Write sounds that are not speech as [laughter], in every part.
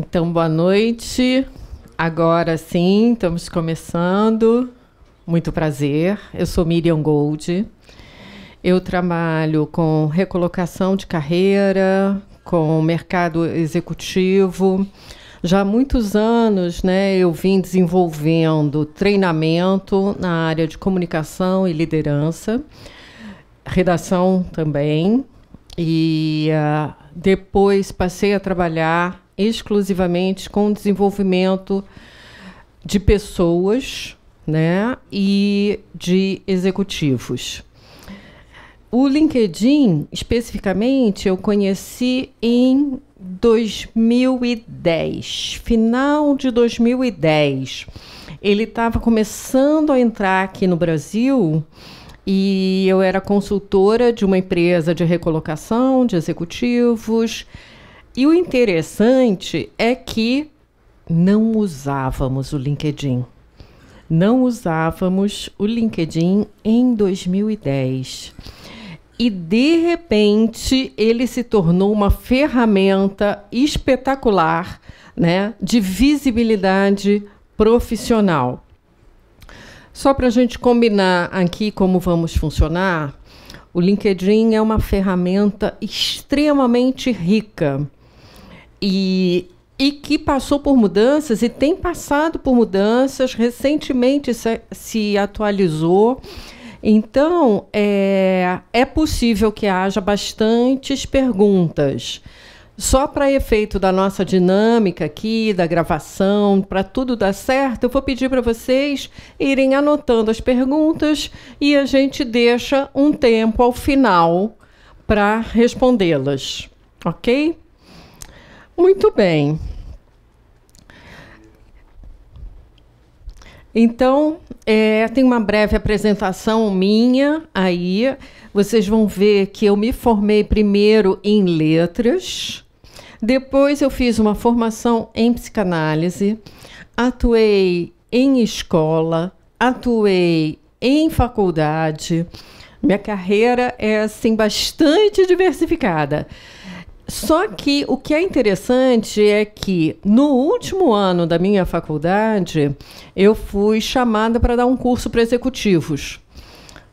Então, boa noite. Agora sim, estamos começando. Muito prazer. Eu sou Miriam Gold. Eu trabalho com recolocação de carreira, com mercado executivo. Já há muitos anos, né, eu vim desenvolvendo treinamento na área de comunicação e liderança, redação também, e uh, depois passei a trabalhar exclusivamente com o desenvolvimento de pessoas né, e de executivos. O LinkedIn, especificamente, eu conheci em 2010, final de 2010. Ele estava começando a entrar aqui no Brasil e eu era consultora de uma empresa de recolocação de executivos e o interessante é que não usávamos o LinkedIn. Não usávamos o LinkedIn em 2010. E de repente ele se tornou uma ferramenta espetacular, né, de visibilidade profissional. Só para a gente combinar aqui como vamos funcionar, o LinkedIn é uma ferramenta extremamente rica e, e que passou por mudanças e tem passado por mudanças, recentemente se, se atualizou. Então, é, é possível que haja bastantes perguntas. Só para efeito da nossa dinâmica aqui, da gravação, para tudo dar certo, eu vou pedir para vocês irem anotando as perguntas e a gente deixa um tempo ao final para respondê-las, ok? Muito bem. Então, é, tem uma breve apresentação minha aí. Vocês vão ver que eu me formei primeiro em letras, depois eu fiz uma formação em psicanálise, atuei em escola, atuei em faculdade. Minha carreira é assim bastante diversificada. Só que o que é interessante é que no último ano da minha faculdade, eu fui chamada para dar um curso para executivos.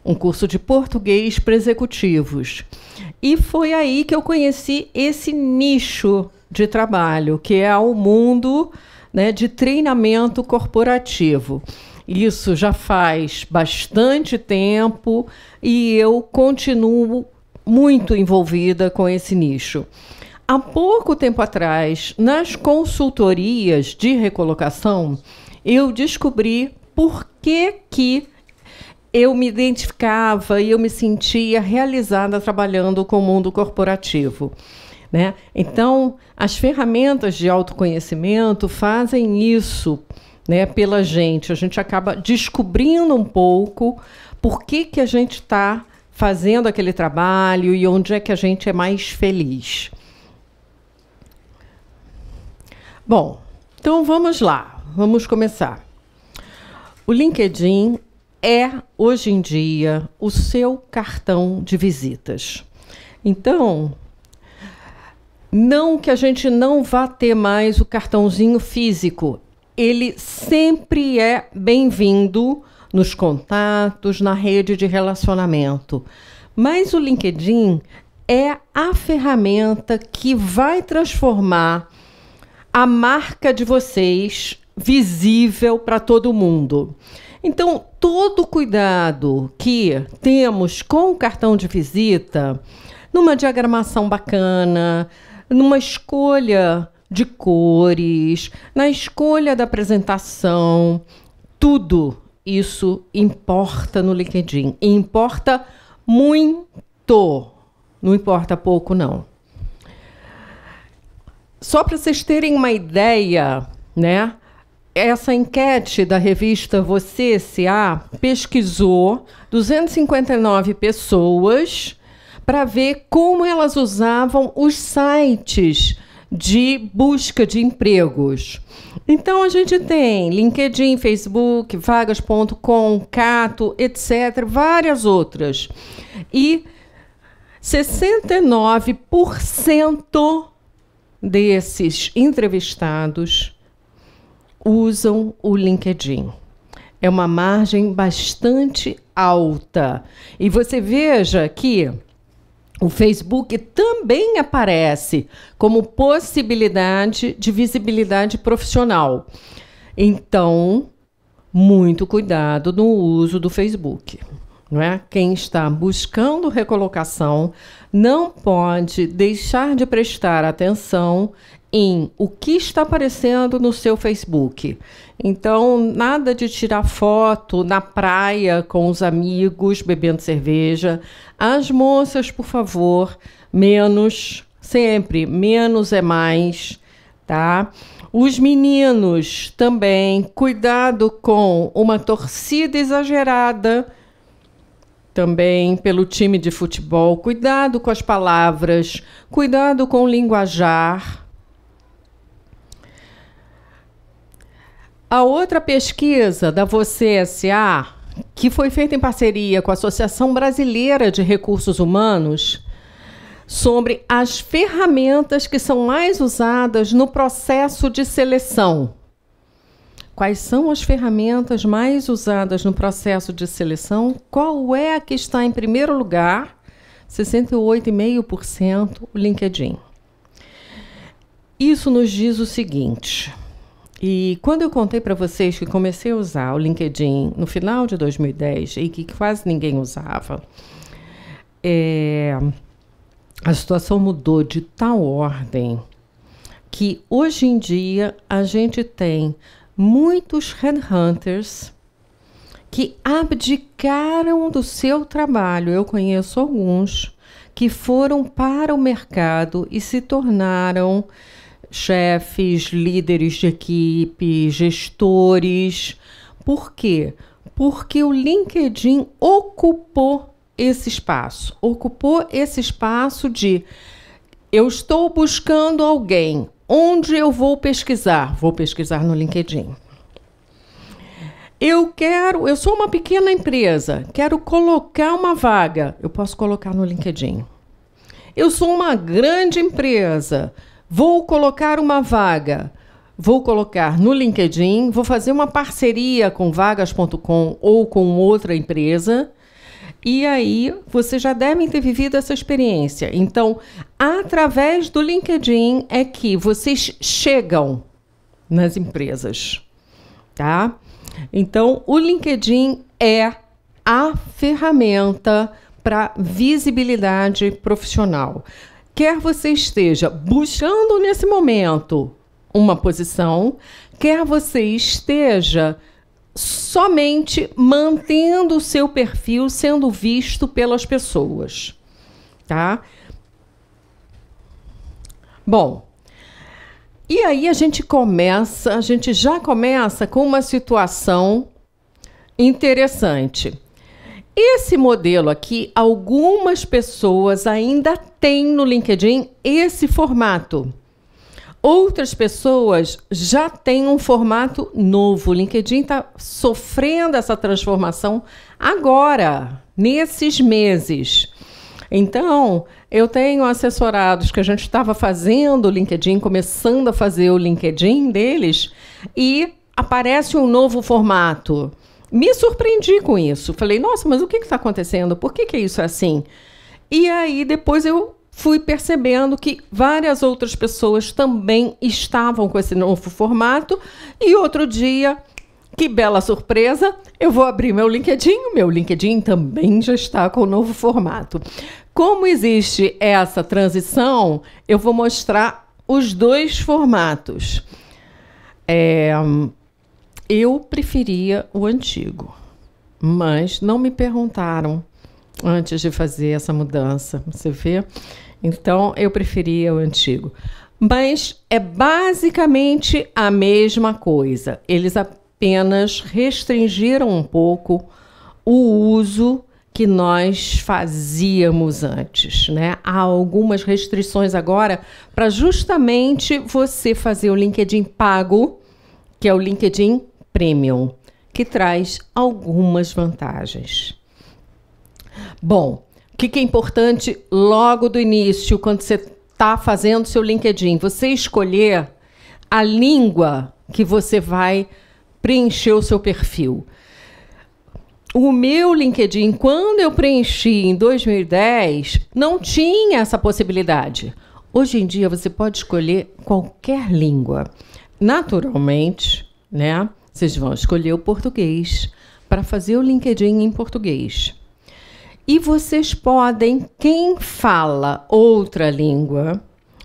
Um curso de português para executivos. E foi aí que eu conheci esse nicho de trabalho, que é o mundo né, de treinamento corporativo. Isso já faz bastante tempo e eu continuo muito envolvida com esse nicho. Há pouco tempo atrás, nas consultorias de recolocação, eu descobri por que, que eu me identificava e eu me sentia realizada trabalhando com o mundo corporativo. Né? Então, as ferramentas de autoconhecimento fazem isso né, pela gente. A gente acaba descobrindo um pouco por que, que a gente está fazendo aquele trabalho e onde é que a gente é mais feliz. Bom, então vamos lá, vamos começar. O LinkedIn é, hoje em dia, o seu cartão de visitas. Então, não que a gente não vá ter mais o cartãozinho físico, ele sempre é bem-vindo nos contatos, na rede de relacionamento. Mas o LinkedIn é a ferramenta que vai transformar a marca de vocês visível para todo mundo. Então, todo cuidado que temos com o cartão de visita, numa diagramação bacana, numa escolha de cores, na escolha da apresentação, tudo isso importa no LinkedIn. E importa muito. Não importa pouco, não. Só para vocês terem uma ideia, né? Essa enquete da revista Você SA pesquisou 259 pessoas para ver como elas usavam os sites de busca de empregos. Então a gente tem LinkedIn, Facebook, vagas.com, Cato, etc, várias outras. E 69% desses entrevistados usam o LinkedIn. É uma margem bastante alta. E você veja que o Facebook também aparece como possibilidade de visibilidade profissional. Então, muito cuidado no uso do Facebook. Não é? Quem está buscando recolocação não pode deixar de prestar atenção em o que está aparecendo no seu Facebook. Então, nada de tirar foto na praia com os amigos bebendo cerveja. As moças, por favor, menos, sempre, menos é mais, tá? Os meninos também, cuidado com uma torcida exagerada também pelo time de futebol. Cuidado com as palavras, cuidado com o linguajar, A outra pesquisa da Você SA, que foi feita em parceria com a Associação Brasileira de Recursos Humanos, sobre as ferramentas que são mais usadas no processo de seleção. Quais são as ferramentas mais usadas no processo de seleção? Qual é a que está em primeiro lugar? 68,5% o LinkedIn. Isso nos diz o seguinte. E quando eu contei para vocês que comecei a usar o LinkedIn no final de 2010 e que quase ninguém usava, é, a situação mudou de tal ordem que hoje em dia a gente tem muitos headhunters que abdicaram do seu trabalho. Eu conheço alguns que foram para o mercado e se tornaram chefes, líderes de equipe, gestores. Por quê? Porque o LinkedIn ocupou esse espaço, ocupou esse espaço de eu estou buscando alguém, onde eu vou pesquisar? Vou pesquisar no LinkedIn. Eu quero, eu sou uma pequena empresa, quero colocar uma vaga, eu posso colocar no LinkedIn. Eu sou uma grande empresa, Vou colocar uma vaga. Vou colocar no LinkedIn, vou fazer uma parceria com vagas.com ou com outra empresa. E aí, vocês já devem ter vivido essa experiência. Então, através do LinkedIn é que vocês chegam nas empresas, tá? Então, o LinkedIn é a ferramenta para visibilidade profissional quer você esteja buscando nesse momento uma posição, quer você esteja somente mantendo o seu perfil sendo visto pelas pessoas, tá? Bom, e aí a gente começa, a gente já começa com uma situação interessante. Esse modelo aqui, algumas pessoas ainda têm no LinkedIn esse formato. Outras pessoas já têm um formato novo. O LinkedIn está sofrendo essa transformação agora, nesses meses. Então, eu tenho assessorados que a gente estava fazendo o LinkedIn, começando a fazer o LinkedIn deles, e aparece um novo formato me surpreendi com isso. Falei, nossa, mas o que está acontecendo? Por que, que é isso é assim? E aí depois eu fui percebendo que várias outras pessoas também estavam com esse novo formato. E outro dia, que bela surpresa, eu vou abrir meu LinkedIn. Meu LinkedIn também já está com o novo formato. Como existe essa transição, eu vou mostrar os dois formatos. É, eu preferia o antigo, mas não me perguntaram antes de fazer essa mudança, você vê? Então eu preferia o antigo. Mas é basicamente a mesma coisa. Eles apenas restringiram um pouco o uso que nós fazíamos antes, né? Há algumas restrições agora para justamente você fazer o LinkedIn pago, que é o LinkedIn Premium, que traz algumas vantagens. Bom, o que, que é importante logo do início, quando você está fazendo seu LinkedIn? Você escolher a língua que você vai preencher o seu perfil. O meu LinkedIn, quando eu preenchi em 2010, não tinha essa possibilidade. Hoje em dia você pode escolher qualquer língua. Naturalmente, né? Vocês vão escolher o português para fazer o LinkedIn em português. E vocês podem, quem fala outra língua,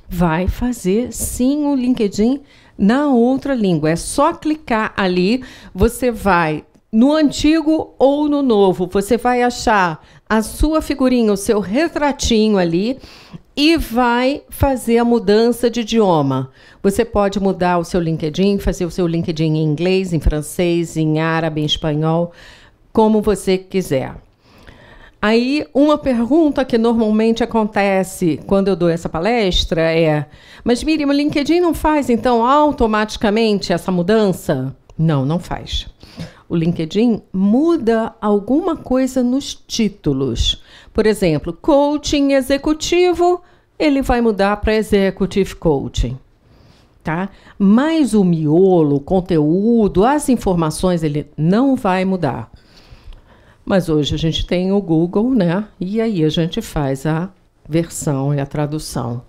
vai fazer sim o LinkedIn na outra língua. É só clicar ali, você vai no antigo ou no novo, você vai achar a sua figurinha, o seu retratinho ali e vai fazer a mudança de idioma. Você pode mudar o seu LinkedIn, fazer o seu LinkedIn em inglês, em francês, em árabe, em espanhol, como você quiser. Aí, uma pergunta que normalmente acontece quando eu dou essa palestra é: Mas Miriam, o LinkedIn não faz então automaticamente essa mudança? Não, não faz o LinkedIn, muda alguma coisa nos títulos. Por exemplo, coaching executivo, ele vai mudar para executive coaching. Tá? Mas o miolo, o conteúdo, as informações, ele não vai mudar. Mas hoje a gente tem o Google, né? E aí a gente faz a versão e a tradução.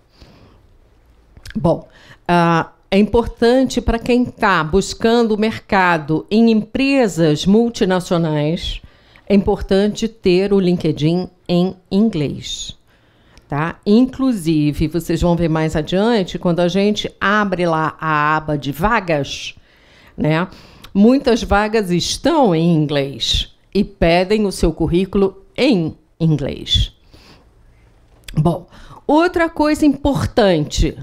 Bom, uh, é importante para quem está buscando mercado em empresas multinacionais, é importante ter o LinkedIn em inglês. Tá? Inclusive, vocês vão ver mais adiante, quando a gente abre lá a aba de vagas, né? Muitas vagas estão em inglês e pedem o seu currículo em inglês. Bom, outra coisa importante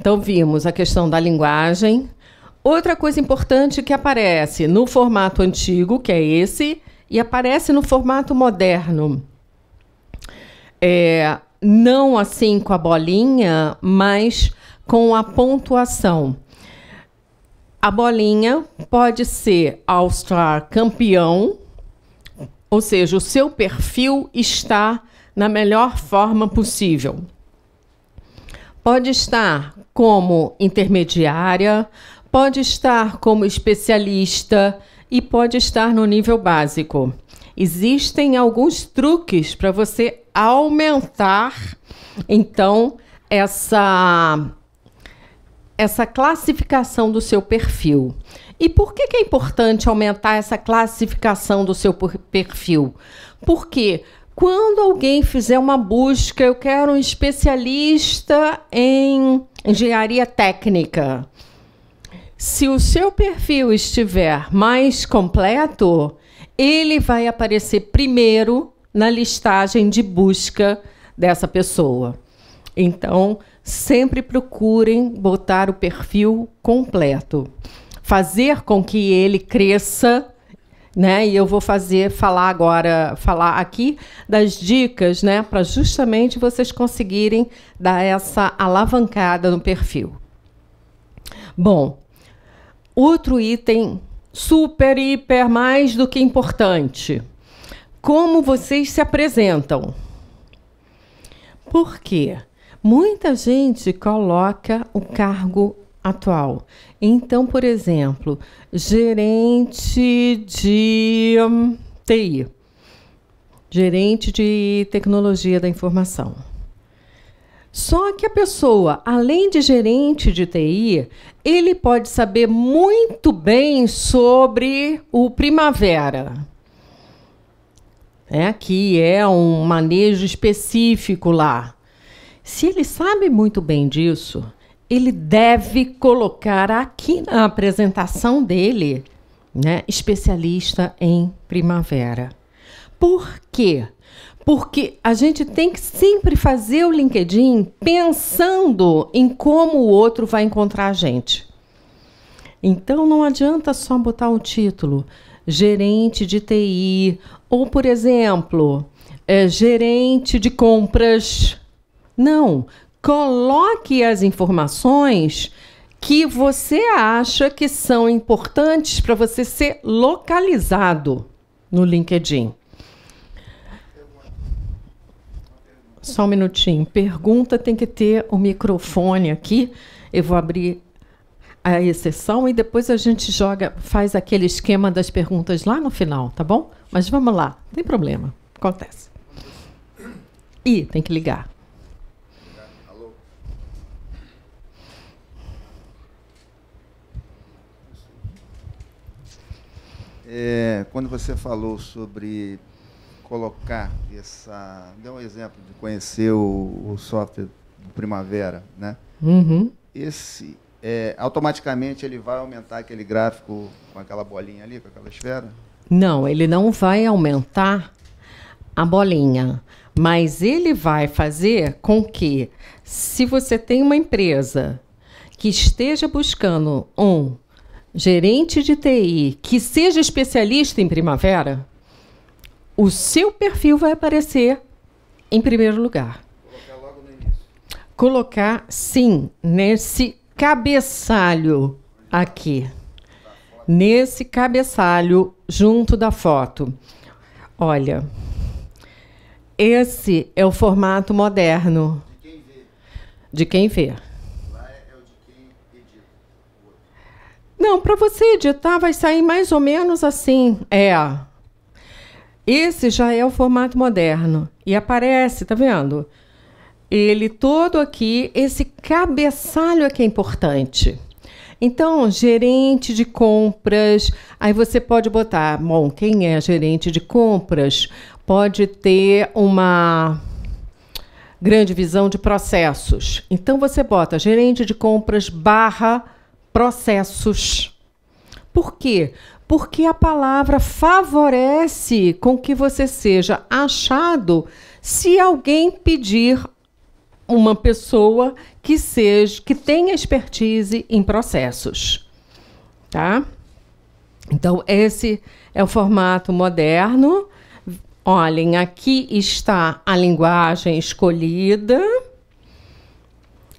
então, vimos a questão da linguagem. Outra coisa importante que aparece no formato antigo, que é esse, e aparece no formato moderno. É, não assim com a bolinha, mas com a pontuação. A bolinha pode ser All-Star campeão, ou seja, o seu perfil está na melhor forma possível. Pode estar como intermediária, pode estar como especialista e pode estar no nível básico. Existem alguns truques para você aumentar então essa essa classificação do seu perfil. E por que, que é importante aumentar essa classificação do seu perfil? Porque quando alguém fizer uma busca, eu quero um especialista em engenharia técnica. Se o seu perfil estiver mais completo, ele vai aparecer primeiro na listagem de busca dessa pessoa. Então, sempre procurem botar o perfil completo, fazer com que ele cresça né? E eu vou fazer falar agora, falar aqui das dicas, né, para justamente vocês conseguirem dar essa alavancada no perfil. Bom, outro item super hiper mais do que importante. Como vocês se apresentam? Por quê? Muita gente coloca o cargo atual. Então, por exemplo, gerente de TI, gerente de tecnologia da informação. Só que a pessoa, além de gerente de TI, ele pode saber muito bem sobre o primavera. É, que é um manejo específico lá. Se ele sabe muito bem disso, ele deve colocar aqui na apresentação dele, né, especialista em primavera. Por quê? Porque a gente tem que sempre fazer o LinkedIn pensando em como o outro vai encontrar a gente. Então não adianta só botar um título, gerente de TI, ou, por exemplo, é, gerente de compras. Não, coloque as informações que você acha que são importantes para você ser localizado no LinkedIn. Só um minutinho. Pergunta tem que ter o microfone aqui. Eu vou abrir a exceção e depois a gente joga, faz aquele esquema das perguntas lá no final, tá bom? Mas vamos lá, não tem problema. Acontece. E tem que ligar. É, quando você falou sobre colocar essa. Deu um exemplo de conhecer o, o software do Primavera, né? Uhum. Esse. É, automaticamente ele vai aumentar aquele gráfico com aquela bolinha ali, com aquela esfera? Não, ele não vai aumentar a bolinha, mas ele vai fazer com que, se você tem uma empresa que esteja buscando um gerente de TI que seja especialista em primavera, o seu perfil vai aparecer em primeiro lugar. Colocar logo no início. Colocar, sim, nesse cabeçalho aqui. Nesse cabeçalho junto da foto. Olha, esse é o formato moderno. De quem vê. De quem vê. Não, para você editar vai sair mais ou menos assim. É. Esse já é o formato moderno. E aparece, tá vendo? Ele todo aqui, esse cabeçalho aqui é importante. Então, gerente de compras, aí você pode botar, bom, quem é gerente de compras pode ter uma grande visão de processos. Então você bota gerente de compras barra processos. Por quê? Porque a palavra favorece com que você seja achado se alguém pedir uma pessoa que seja que tenha expertise em processos, tá? Então esse é o formato moderno. Olhem, aqui está a linguagem escolhida.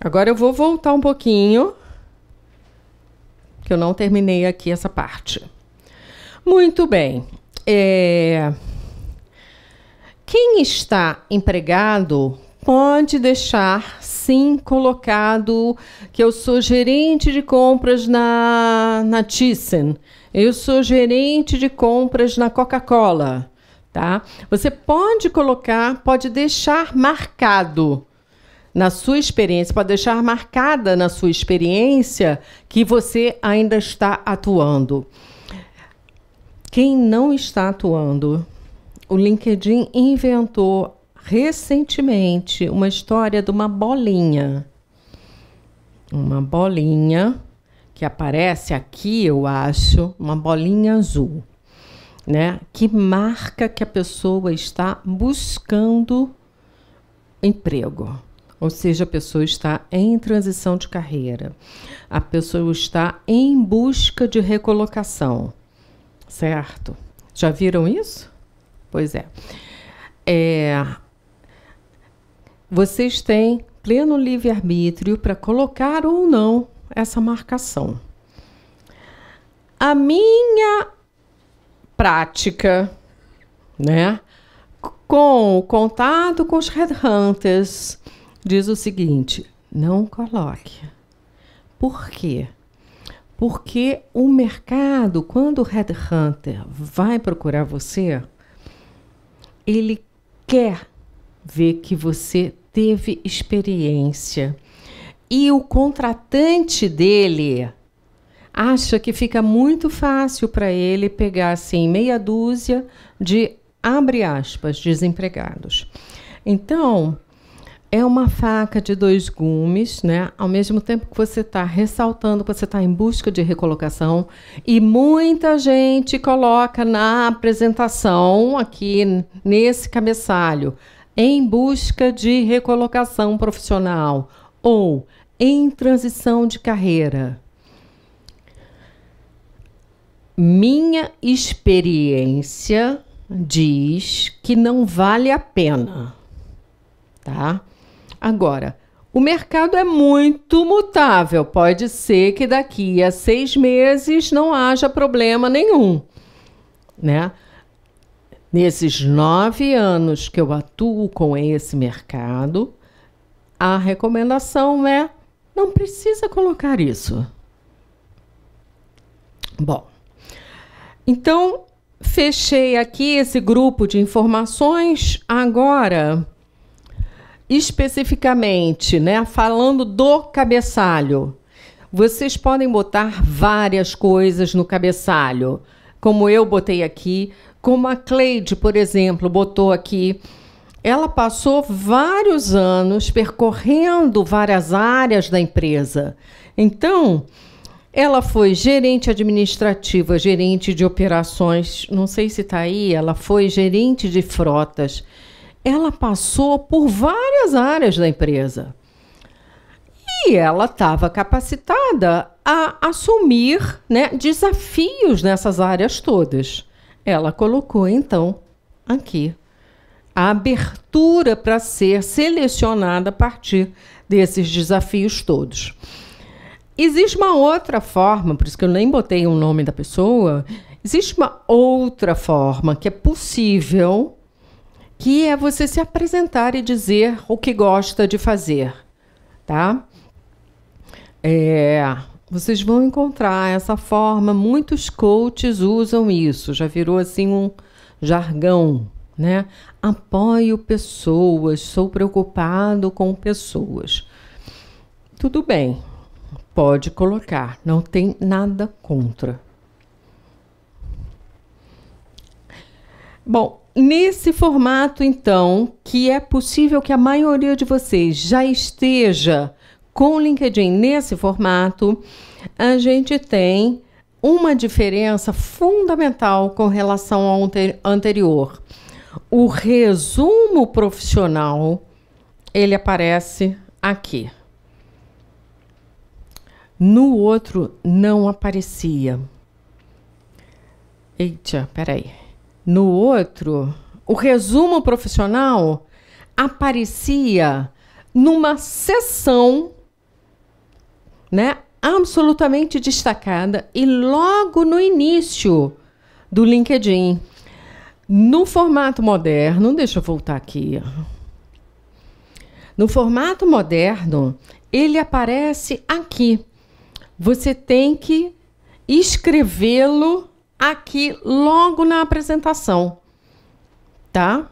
Agora eu vou voltar um pouquinho que eu não terminei aqui essa parte. Muito bem. É... Quem está empregado pode deixar sim colocado que eu sou gerente de compras na, na Thyssen, eu sou gerente de compras na Coca-Cola, tá? Você pode colocar, pode deixar marcado na sua experiência, para deixar marcada na sua experiência que você ainda está atuando. Quem não está atuando? O LinkedIn inventou recentemente uma história de uma bolinha. Uma bolinha que aparece aqui, eu acho, uma bolinha azul, né? Que marca que a pessoa está buscando emprego. Ou seja, a pessoa está em transição de carreira, a pessoa está em busca de recolocação, certo? Já viram isso? Pois é. é vocês têm pleno livre-arbítrio para colocar ou não essa marcação. A minha prática, né, com o contato com os headhunters, diz o seguinte: não coloque. Por quê? Porque o mercado, quando o headhunter vai procurar você, ele quer ver que você teve experiência. E o contratante dele acha que fica muito fácil para ele pegar assim meia dúzia de abre aspas desempregados. Então, é uma faca de dois gumes, né? Ao mesmo tempo que você está ressaltando, você está em busca de recolocação. E muita gente coloca na apresentação, aqui nesse cabeçalho, em busca de recolocação profissional ou em transição de carreira. Minha experiência diz que não vale a pena, tá? Agora, o mercado é muito mutável. Pode ser que daqui a seis meses não haja problema nenhum, né? Nesses nove anos que eu atuo com esse mercado, a recomendação é não precisa colocar isso. Bom, então fechei aqui esse grupo de informações. Agora especificamente, né, falando do cabeçalho, vocês podem botar várias coisas no cabeçalho, como eu botei aqui, como a Cleide, por exemplo, botou aqui. Ela passou vários anos percorrendo várias áreas da empresa. Então, ela foi gerente administrativa, gerente de operações, não sei se está aí, ela foi gerente de frotas ela passou por várias áreas da empresa. E ela estava capacitada a assumir né, desafios nessas áreas todas. Ela colocou, então, aqui a abertura para ser selecionada a partir desses desafios todos. Existe uma outra forma, por isso que eu nem botei o nome da pessoa, existe uma outra forma que é possível que é você se apresentar e dizer o que gosta de fazer, tá? É, vocês vão encontrar essa forma, muitos coaches usam isso, já virou assim um jargão, né? Apoio pessoas, sou preocupado com pessoas. Tudo bem, pode colocar, não tem nada contra. Bom, Nesse formato, então, que é possível que a maioria de vocês já esteja com o LinkedIn nesse formato, a gente tem uma diferença fundamental com relação ao anterior. O resumo profissional ele aparece aqui. No outro não aparecia. Eita, peraí. No outro, o resumo profissional aparecia numa sessão, né, absolutamente destacada e logo no início do LinkedIn. No formato moderno, deixa eu voltar aqui. No formato moderno, ele aparece aqui. Você tem que escrevê-lo aqui logo na apresentação, tá?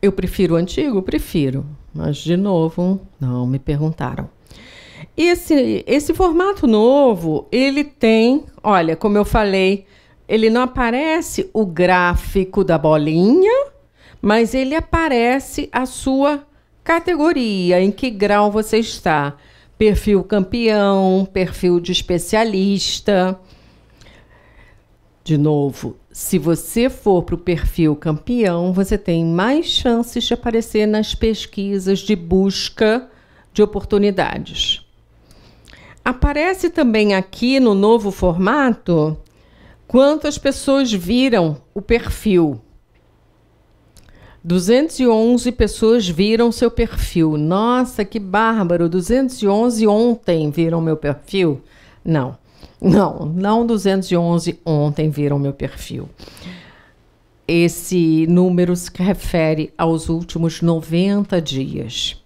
Eu prefiro o antigo? Prefiro, mas de novo, não me perguntaram. Esse, esse formato novo, ele tem, olha, como eu falei, ele não aparece o gráfico da bolinha, mas ele aparece a sua categoria, em que grau você está perfil campeão, perfil de especialista. De novo, se você for para o perfil campeão, você tem mais chances de aparecer nas pesquisas de busca de oportunidades. Aparece também aqui no novo formato quantas pessoas viram o perfil. 211 pessoas viram seu perfil. Nossa, que bárbaro! 211 ontem viram meu perfil? Não, não, não 211 ontem viram meu perfil. Esse número se refere aos últimos 90 dias.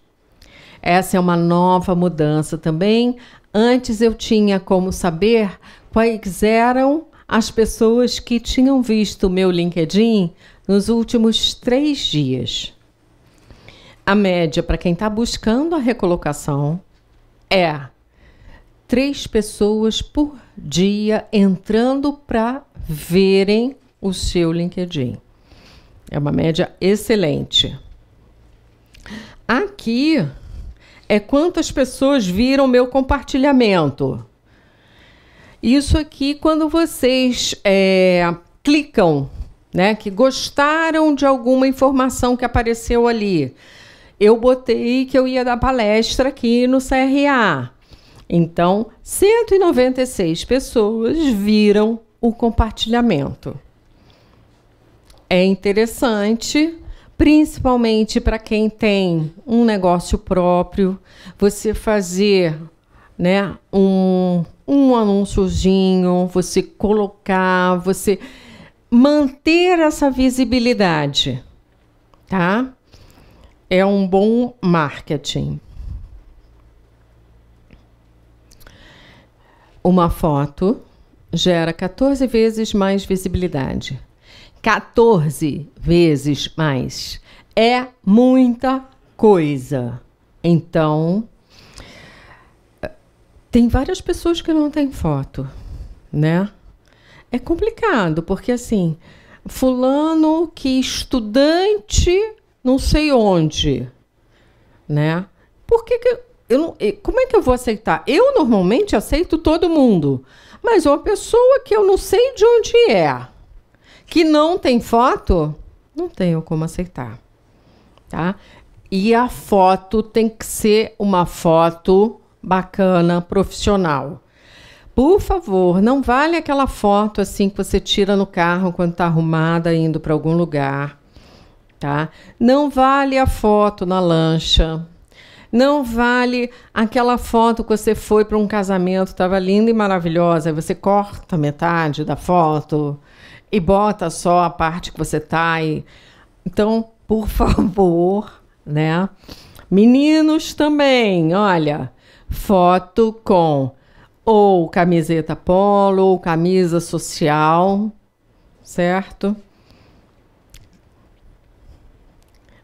Essa é uma nova mudança também. Antes eu tinha como saber quais eram as pessoas que tinham visto meu LinkedIn nos últimos três dias. A média para quem está buscando a recolocação é três pessoas por dia entrando para verem o seu LinkedIn. É uma média excelente. Aqui é quantas pessoas viram meu compartilhamento. Isso aqui, quando vocês é, clicam né, que gostaram de alguma informação que apareceu ali. Eu botei que eu ia dar palestra aqui no CRA. Então, 196 pessoas viram o compartilhamento. É interessante, principalmente para quem tem um negócio próprio, você fazer né, um, um anúnciozinho, você colocar, você manter essa visibilidade, tá? É um bom marketing. Uma foto gera 14 vezes mais visibilidade. 14 vezes mais. É muita coisa. Então, tem várias pessoas que não têm foto, né? É complicado, porque assim, fulano que estudante não sei onde, né? Por que, que eu não, como é que eu vou aceitar? Eu normalmente aceito todo mundo, mas uma pessoa que eu não sei de onde é, que não tem foto, não tenho como aceitar, tá? E a foto tem que ser uma foto bacana, profissional por favor, não vale aquela foto assim que você tira no carro quando está arrumada indo para algum lugar, tá? Não vale a foto na lancha. Não vale aquela foto que você foi para um casamento, estava linda e maravilhosa, aí você corta metade da foto e bota só a parte que você tá e então, por [laughs] favor, né? Meninos também, olha, foto com ou camiseta polo, ou camisa social, certo?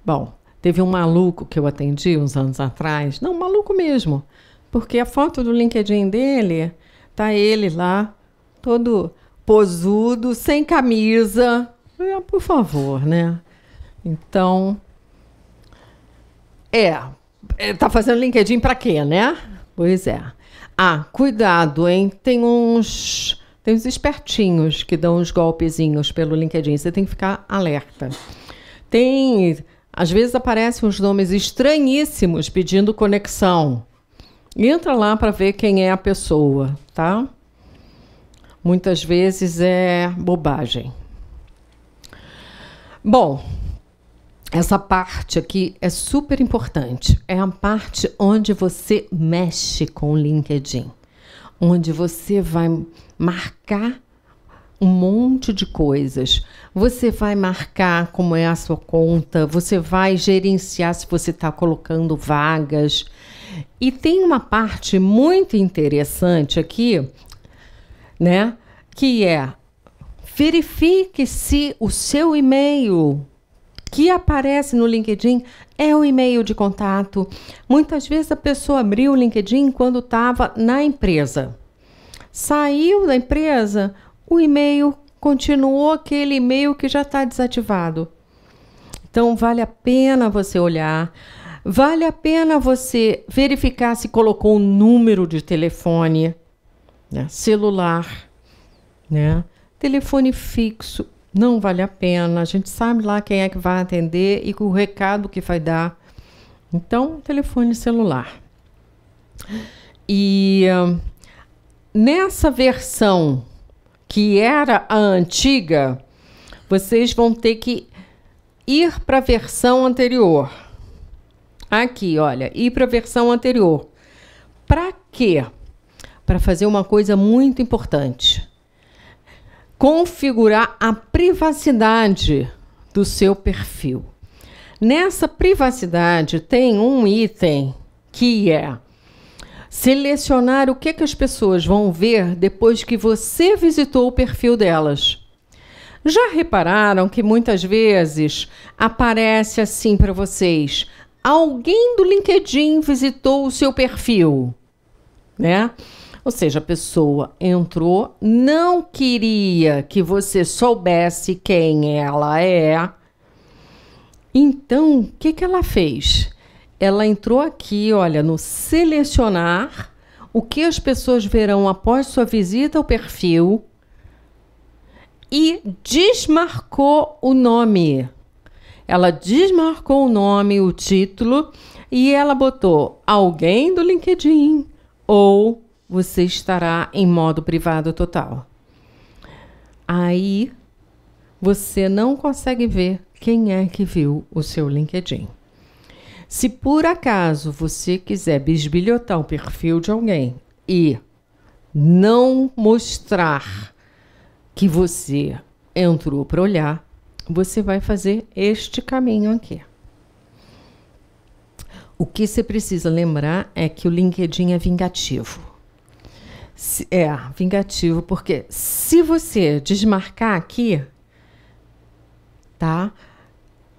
Bom, teve um maluco que eu atendi uns anos atrás, não, maluco mesmo, porque a foto do LinkedIn dele tá ele lá todo posudo, sem camisa. Ah, por favor, né? Então, é, é tá fazendo LinkedIn para quê, né? Pois é. Ah, cuidado, hein? Tem uns. Tem uns espertinhos que dão uns golpezinhos pelo LinkedIn. Você tem que ficar alerta. Tem. Às vezes aparecem uns nomes estranhíssimos pedindo conexão. Entra lá para ver quem é a pessoa, tá? Muitas vezes é bobagem. Bom, essa parte aqui é super importante. É a parte onde você mexe com o LinkedIn, onde você vai marcar um monte de coisas. Você vai marcar como é a sua conta, você vai gerenciar se você está colocando vagas. E tem uma parte muito interessante aqui, né? Que é verifique se o seu e-mail que aparece no LinkedIn é o e-mail de contato. Muitas vezes a pessoa abriu o LinkedIn quando estava na empresa. Saiu da empresa, o e-mail continuou aquele e-mail que já está desativado. Então vale a pena você olhar. Vale a pena você verificar se colocou o um número de telefone, né? celular, né? telefone fixo, não vale a pena. A gente sabe lá quem é que vai atender e o recado que vai dar. Então, telefone celular. E nessa versão que era a antiga, vocês vão ter que ir para a versão anterior. Aqui, olha, ir para a versão anterior. Para quê? Para fazer uma coisa muito importante configurar a privacidade do seu perfil. Nessa privacidade tem um item que é selecionar o que, que as pessoas vão ver depois que você visitou o perfil delas. Já repararam que muitas vezes aparece assim para vocês: alguém do LinkedIn visitou o seu perfil, né? Ou seja, a pessoa entrou, não queria que você soubesse quem ela é. Então, o que, que ela fez? Ela entrou aqui, olha, no selecionar o que as pessoas verão após sua visita ao perfil e desmarcou o nome. Ela desmarcou o nome, o título e ela botou alguém do LinkedIn ou você estará em modo privado total. Aí você não consegue ver quem é que viu o seu LinkedIn. Se por acaso você quiser bisbilhotar o perfil de alguém e não mostrar que você entrou para olhar, você vai fazer este caminho aqui. O que você precisa lembrar é que o LinkedIn é vingativo é, vingativo, porque se você desmarcar aqui, tá?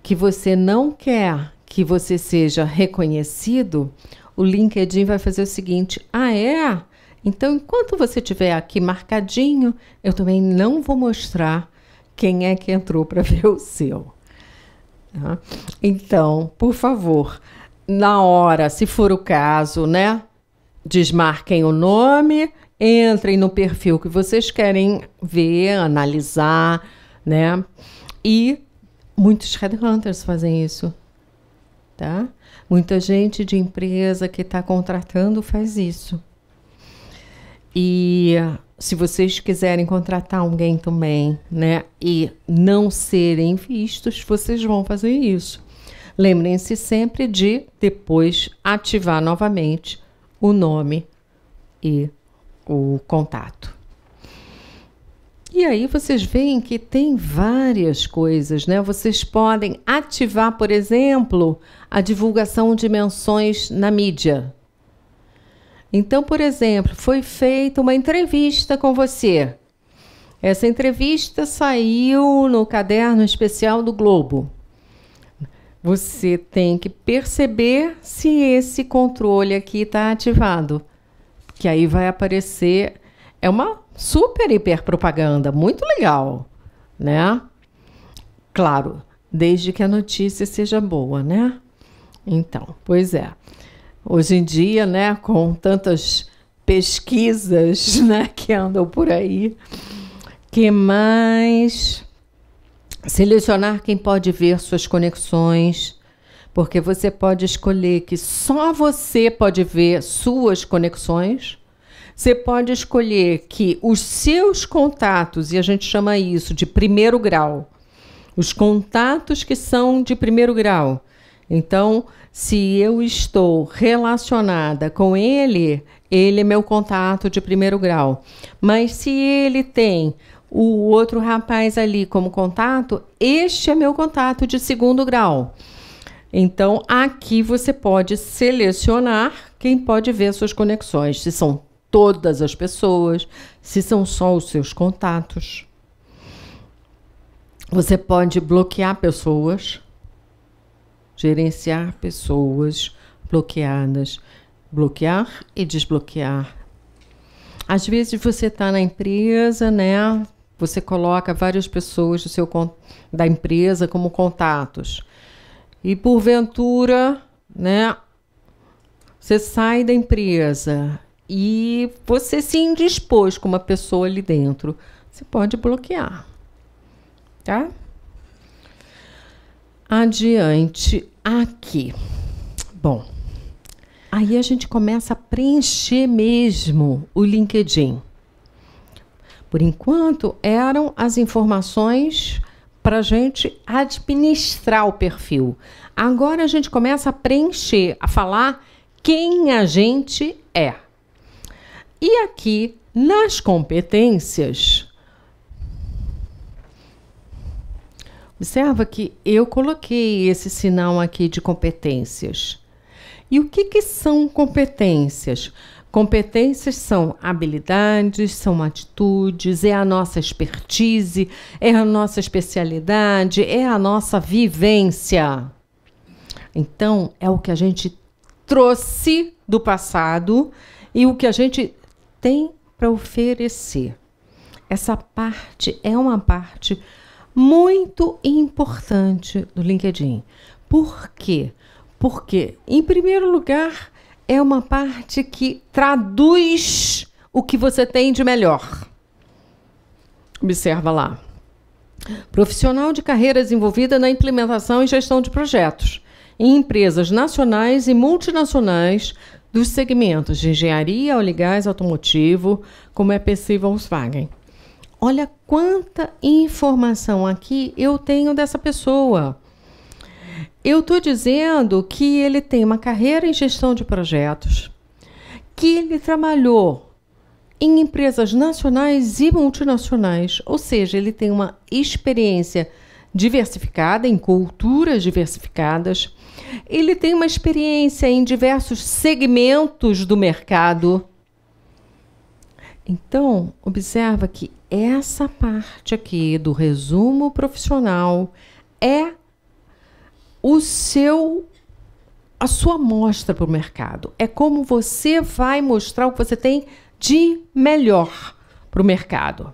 Que você não quer que você seja reconhecido, o LinkedIn vai fazer o seguinte: ah, é? Então, enquanto você estiver aqui marcadinho, eu também não vou mostrar quem é que entrou para [laughs] ver o seu. Tá? Então, por favor, na hora, se for o caso, né? Desmarquem o nome Entrem no perfil que vocês querem ver, analisar, né? E muitos headhunters fazem isso, tá? Muita gente de empresa que está contratando faz isso. E se vocês quiserem contratar alguém também, né, e não serem vistos, vocês vão fazer isso. Lembrem-se sempre de depois ativar novamente o nome e o contato. E aí vocês veem que tem várias coisas, né? Vocês podem ativar, por exemplo, a divulgação de menções na mídia. Então, por exemplo, foi feita uma entrevista com você. Essa entrevista saiu no caderno especial do Globo. Você tem que perceber se esse controle aqui está ativado que aí vai aparecer. É uma super hiper propaganda, muito legal, né? Claro, desde que a notícia seja boa, né? Então, pois é. Hoje em dia, né, com tantas pesquisas, [laughs] né, que andam por aí, que mais selecionar quem pode ver suas conexões porque você pode escolher que só você pode ver suas conexões. Você pode escolher que os seus contatos, e a gente chama isso de primeiro grau, os contatos que são de primeiro grau. Então, se eu estou relacionada com ele, ele é meu contato de primeiro grau. Mas se ele tem o outro rapaz ali como contato, este é meu contato de segundo grau. Então, aqui você pode selecionar quem pode ver suas conexões, se são todas as pessoas, se são só os seus contatos. Você pode bloquear pessoas, gerenciar pessoas bloqueadas, bloquear e desbloquear. Às vezes você está na empresa, né? Você coloca várias pessoas do seu da empresa como contatos e porventura, né, você sai da empresa e você se indispôs com uma pessoa ali dentro, você pode bloquear, tá? Adiante aqui. Bom, aí a gente começa a preencher mesmo o LinkedIn. Por enquanto, eram as informações para a gente administrar o perfil. Agora a gente começa a preencher, a falar quem a gente é. E aqui nas competências, observa que eu coloquei esse sinal aqui de competências. E o que, que são competências? Competências Competências são habilidades, são atitudes, é a nossa expertise, é a nossa especialidade, é a nossa vivência. Então, é o que a gente trouxe do passado e o que a gente tem para oferecer. Essa parte é uma parte muito importante do LinkedIn. Por quê? Porque, em primeiro lugar, é uma parte que traduz o que você tem de melhor. Observa lá. Profissional de carreiras envolvida na implementação e gestão de projetos em empresas nacionais e multinacionais dos segmentos de engenharia, óleo gás, automotivo, como é PC Volkswagen. Olha quanta informação aqui eu tenho dessa pessoa. Eu estou dizendo que ele tem uma carreira em gestão de projetos, que ele trabalhou em empresas nacionais e multinacionais, ou seja, ele tem uma experiência diversificada em culturas diversificadas. Ele tem uma experiência em diversos segmentos do mercado. Então, observa que essa parte aqui do resumo profissional é o seu a sua mostra para o mercado. É como você vai mostrar o que você tem de melhor para o mercado.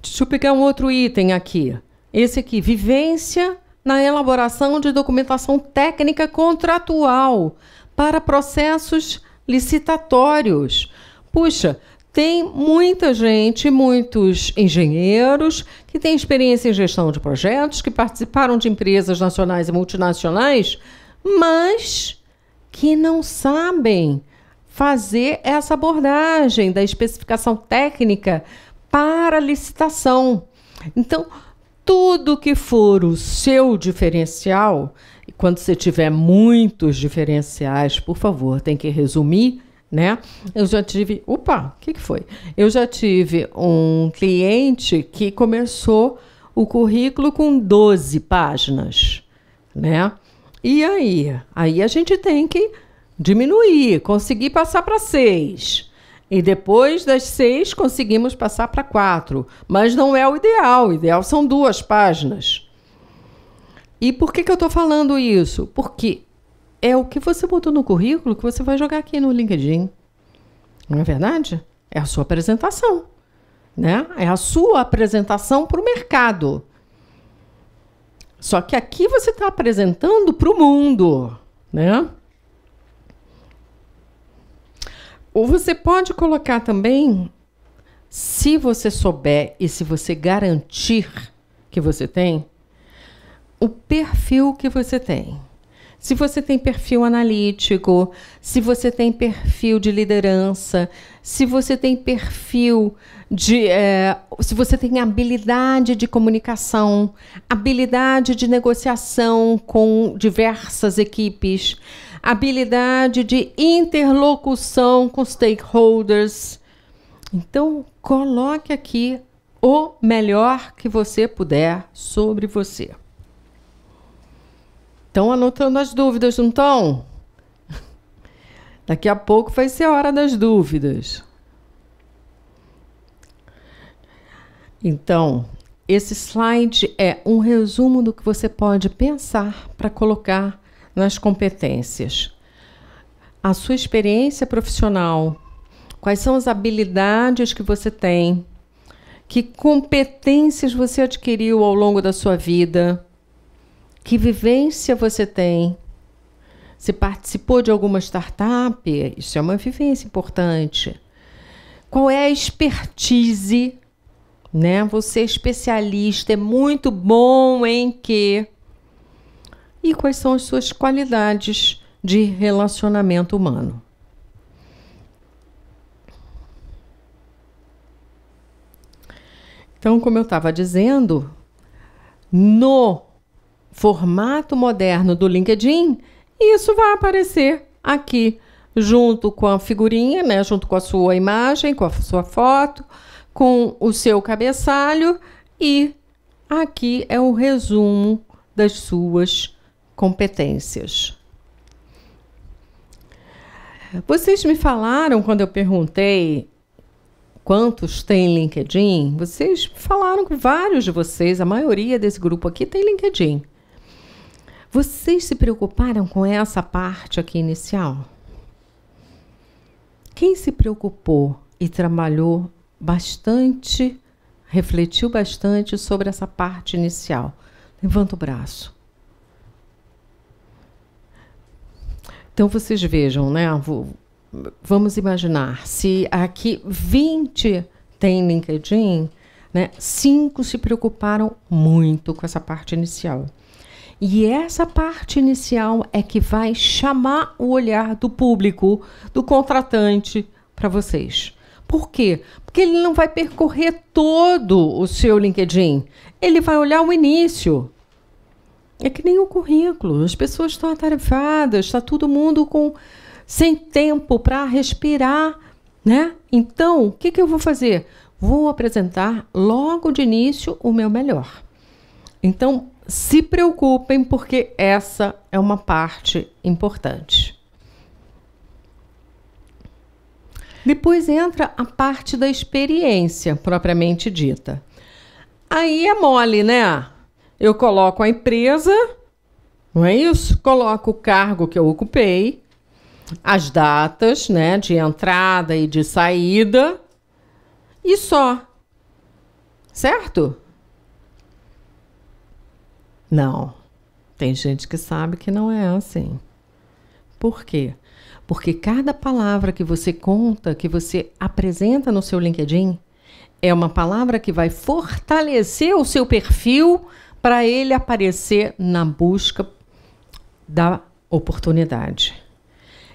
Deixa eu pegar um outro item aqui. Esse aqui, vivência na elaboração de documentação técnica contratual para processos licitatórios. Puxa, tem muita gente, muitos engenheiros que têm experiência em gestão de projetos, que participaram de empresas nacionais e multinacionais, mas que não sabem fazer essa abordagem da especificação técnica para licitação. Então, tudo que for o seu diferencial, e quando você tiver muitos diferenciais, por favor, tem que resumir né? Eu já tive. Opa, o que, que foi? Eu já tive um cliente que começou o currículo com 12 páginas, né? E aí? Aí a gente tem que diminuir, conseguir passar para seis. E depois das seis, conseguimos passar para quatro. Mas não é o ideal. O ideal são duas páginas. E por que, que eu estou falando isso? Porque é o que você botou no currículo que você vai jogar aqui no LinkedIn. Não é verdade? É a sua apresentação. Né? É a sua apresentação para o mercado. Só que aqui você está apresentando para o mundo. Né? Ou você pode colocar também, se você souber e se você garantir que você tem, o perfil que você tem. Se você tem perfil analítico, se você tem perfil de liderança, se você tem perfil de. É, se você tem habilidade de comunicação, habilidade de negociação com diversas equipes, habilidade de interlocução com stakeholders. Então, coloque aqui o melhor que você puder sobre você. Estão anotando as dúvidas, não estão? [laughs] Daqui a pouco vai ser a hora das dúvidas. Então, esse slide é um resumo do que você pode pensar para colocar nas competências. A sua experiência profissional, quais são as habilidades que você tem, que competências você adquiriu ao longo da sua vida, que vivência você tem? Você participou de alguma startup? Isso é uma vivência importante. Qual é a expertise? Né? Você é especialista, é muito bom em quê? E quais são as suas qualidades de relacionamento humano? Então, como eu estava dizendo, no formato moderno do LinkedIn, isso vai aparecer aqui, junto com a figurinha, né, junto com a sua imagem, com a sua foto, com o seu cabeçalho e aqui é o resumo das suas competências. Vocês me falaram quando eu perguntei quantos têm LinkedIn? Vocês falaram que vários de vocês, a maioria desse grupo aqui tem LinkedIn. Vocês se preocuparam com essa parte aqui inicial? Quem se preocupou e trabalhou bastante, refletiu bastante sobre essa parte inicial? Levanta o braço. Então vocês vejam, né? Vamos imaginar, se aqui 20 tem LinkedIn, né? Cinco se preocuparam muito com essa parte inicial. E essa parte inicial é que vai chamar o olhar do público, do contratante, para vocês. Por quê? Porque ele não vai percorrer todo o seu LinkedIn. Ele vai olhar o início. É que nem o currículo. As pessoas estão atarefadas, está todo mundo com sem tempo para respirar, né? Então, o que, que eu vou fazer? Vou apresentar logo de início o meu melhor. Então, se preocupem, porque essa é uma parte importante. Depois entra a parte da experiência propriamente dita. Aí é mole, né? Eu coloco a empresa, não é isso? Coloco o cargo que eu ocupei, as datas, né, de entrada e de saída e só. Certo? Não. Tem gente que sabe que não é assim. Por quê? Porque cada palavra que você conta, que você apresenta no seu LinkedIn, é uma palavra que vai fortalecer o seu perfil para ele aparecer na busca da oportunidade.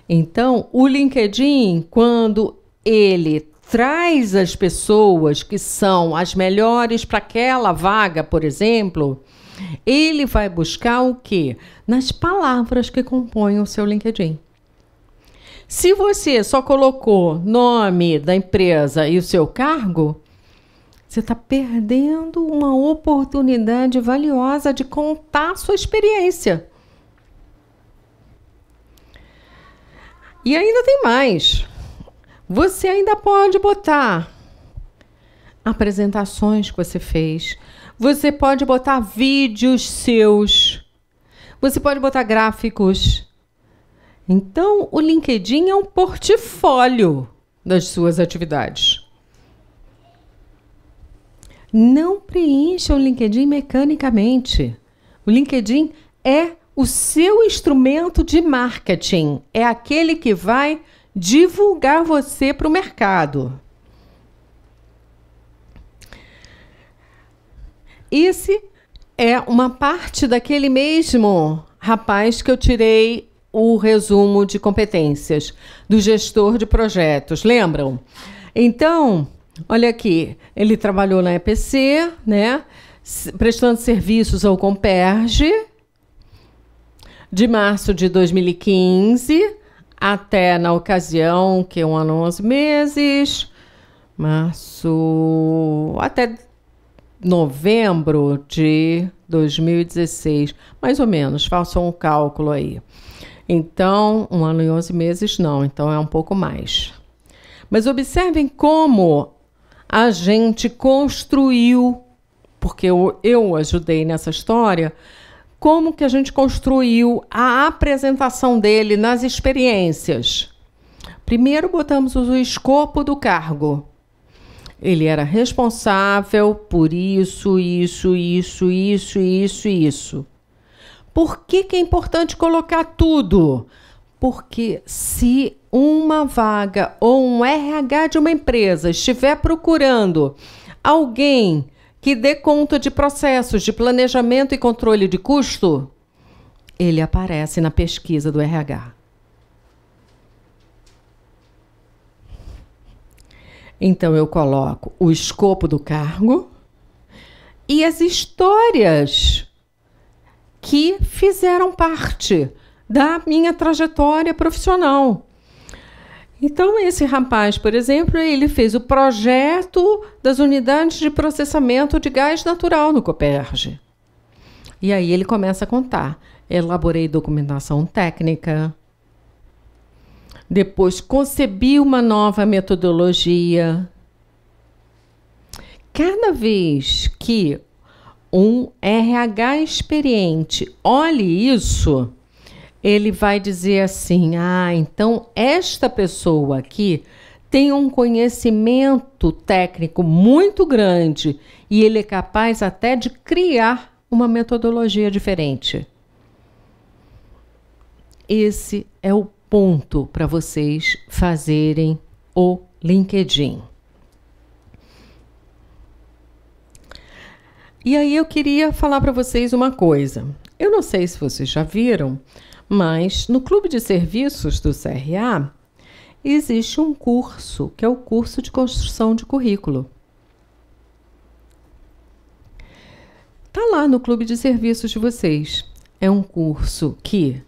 Então, o LinkedIn, quando ele traz as pessoas que são as melhores para aquela vaga, por exemplo, ele vai buscar o que? Nas palavras que compõem o seu LinkedIn. Se você só colocou nome da empresa e o seu cargo, você está perdendo uma oportunidade valiosa de contar sua experiência. E ainda tem mais. Você ainda pode botar apresentações que você fez, você pode botar vídeos seus. Você pode botar gráficos. Então, o LinkedIn é um portfólio das suas atividades. Não preencha o LinkedIn mecanicamente. O LinkedIn é o seu instrumento de marketing, é aquele que vai divulgar você para o mercado. Esse é uma parte daquele mesmo rapaz que eu tirei o resumo de competências do gestor de projetos, lembram? Então, olha aqui, ele trabalhou na EPC, né? Prestando serviços ao Comperge de março de 2015 até na ocasião, que é um ano 11 meses, março até novembro de 2016, mais ou menos, façam um cálculo aí. Então, um ano e onze meses não, então é um pouco mais. Mas observem como a gente construiu, porque eu, eu ajudei nessa história, como que a gente construiu a apresentação dele nas experiências. Primeiro botamos o escopo do cargo. Ele era responsável por isso, isso, isso, isso, isso, isso. Por que, que é importante colocar tudo? Porque se uma vaga ou um RH de uma empresa estiver procurando alguém que dê conta de processos de planejamento e controle de custo, ele aparece na pesquisa do RH. Então eu coloco o escopo do cargo e as histórias que fizeram parte da minha trajetória profissional. Então, esse rapaz, por exemplo, ele fez o projeto das unidades de processamento de gás natural no Coperge. E aí ele começa a contar. Elaborei documentação técnica, depois concebi uma nova metodologia. Cada vez que um RH experiente olhe isso, ele vai dizer assim: ah, então esta pessoa aqui tem um conhecimento técnico muito grande e ele é capaz até de criar uma metodologia diferente. Esse é o ponto para vocês fazerem o LinkedIn. E aí eu queria falar para vocês uma coisa. Eu não sei se vocês já viram, mas no Clube de Serviços do CRA existe um curso que é o curso de construção de currículo. Tá lá no Clube de Serviços de vocês. É um curso que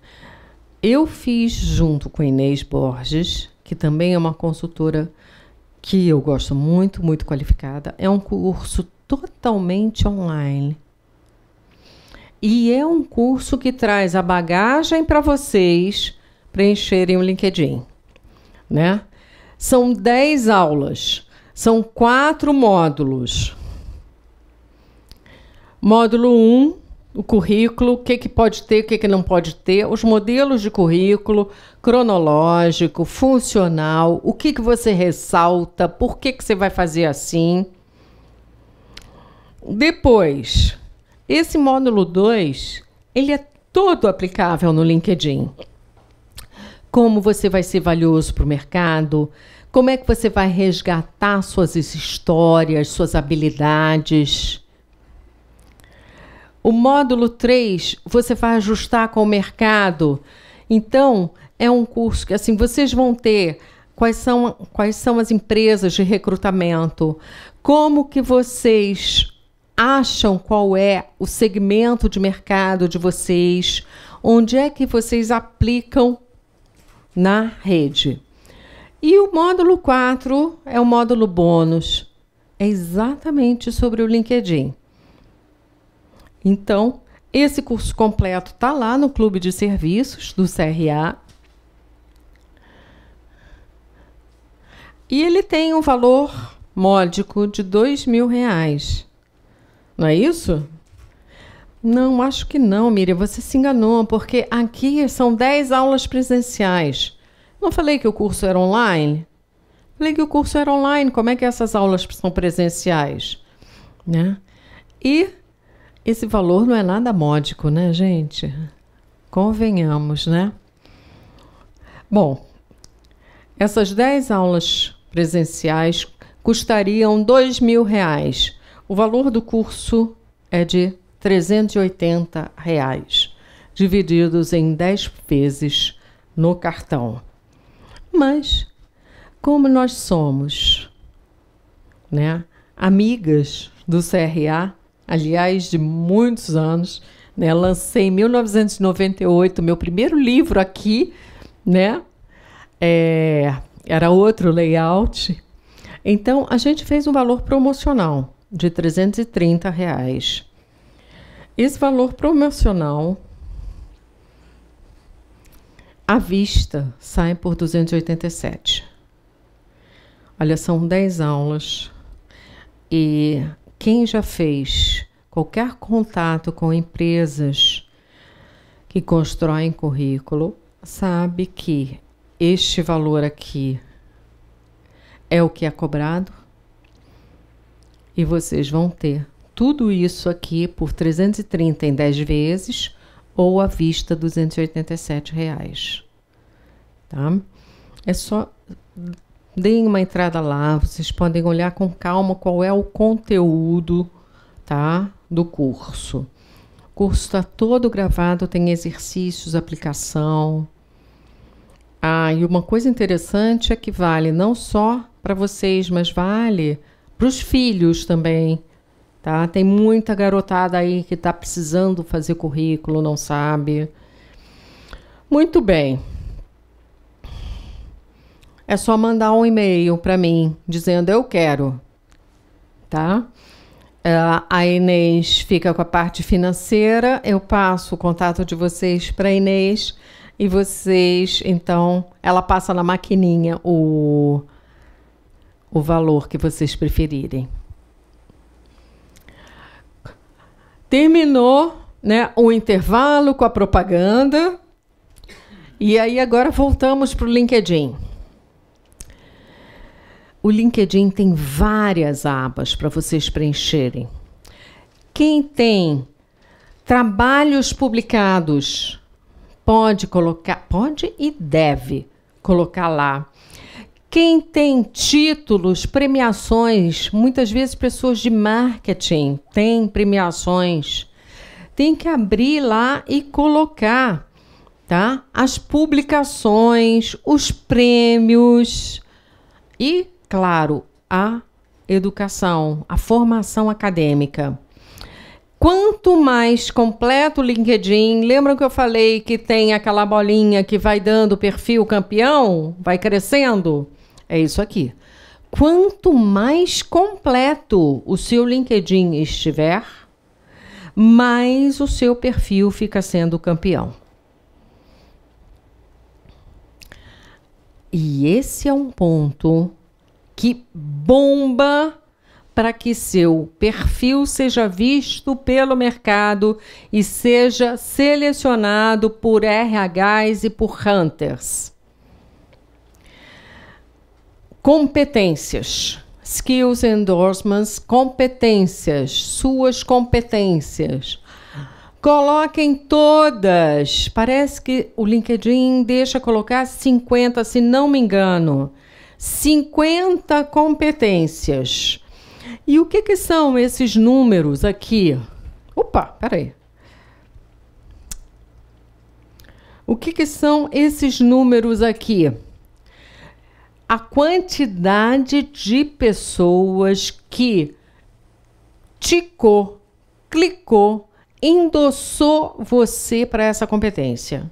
eu fiz junto com a Inês Borges, que também é uma consultora que eu gosto muito, muito qualificada. É um curso totalmente online. E é um curso que traz a bagagem para vocês preencherem o LinkedIn, né? São 10 aulas, são quatro módulos. Módulo 1, um, o currículo, o que, que pode ter, o que, que não pode ter, os modelos de currículo, cronológico, funcional, o que, que você ressalta, por que, que você vai fazer assim. Depois, esse módulo 2, ele é todo aplicável no LinkedIn. Como você vai ser valioso para o mercado, como é que você vai resgatar suas histórias, suas habilidades o módulo 3 você vai ajustar com o mercado. Então, é um curso que assim vocês vão ter quais são, quais são as empresas de recrutamento, como que vocês acham qual é o segmento de mercado de vocês, onde é que vocês aplicam na rede. E o módulo 4 é o módulo bônus. É exatamente sobre o LinkedIn. Então, esse curso completo está lá no Clube de Serviços do CRA. E ele tem um valor módico de dois mil reais. Não é isso? Não, acho que não, Miriam. Você se enganou, porque aqui são 10 aulas presenciais. Não falei que o curso era online? Falei que o curso era online. Como é que essas aulas são presenciais? Né? E esse valor não é nada módico, né, gente? Convenhamos, né? Bom, essas 10 aulas presenciais custariam dois mil reais. O valor do curso é de R$ reais, divididos em 10 vezes no cartão. Mas, como nós somos né, amigas do CRA, aliás, de muitos anos. Né? Lancei em 1998 meu primeiro livro aqui, né? É, era outro layout. Então, a gente fez um valor promocional de 330 reais. Esse valor promocional à vista sai por 287. Olha, são 10 aulas e quem já fez qualquer contato com empresas que constroem currículo, sabe que este valor aqui é o que é cobrado e vocês vão ter tudo isso aqui por 330 em 10 vezes ou à vista 287 reais. Tá? É só Deem uma entrada lá, vocês podem olhar com calma qual é o conteúdo, tá? Do curso. O curso está todo gravado, tem exercícios, aplicação. Ah, e uma coisa interessante é que vale não só para vocês, mas vale para os filhos também, tá? Tem muita garotada aí que está precisando fazer currículo, não sabe. Muito bem é só mandar um e-mail para mim dizendo eu quero, tá? Uh, a Inês fica com a parte financeira, eu passo o contato de vocês para Inês e vocês, então, ela passa na maquininha o, o valor que vocês preferirem. Terminou né, o intervalo com a propaganda. E aí agora voltamos para o LinkedIn. O LinkedIn tem várias abas para vocês preencherem. Quem tem trabalhos publicados pode colocar, pode e deve colocar lá. Quem tem títulos, premiações, muitas vezes pessoas de marketing têm premiações, tem que abrir lá e colocar, tá? As publicações, os prêmios e claro, a educação, a formação acadêmica. Quanto mais completo o LinkedIn, lembram que eu falei que tem aquela bolinha que vai dando perfil campeão, vai crescendo? É isso aqui. Quanto mais completo o seu LinkedIn estiver, mais o seu perfil fica sendo campeão. E esse é um ponto que bomba para que seu perfil seja visto pelo mercado e seja selecionado por RHs e por hunters. Competências. Skills endorsements, competências, suas competências. Coloquem todas. Parece que o LinkedIn deixa colocar 50, se não me engano. 50 competências. E o que, que são esses números aqui? Opa, peraí. O que, que são esses números aqui? A quantidade de pessoas que ticou, clicou, endossou você para essa competência.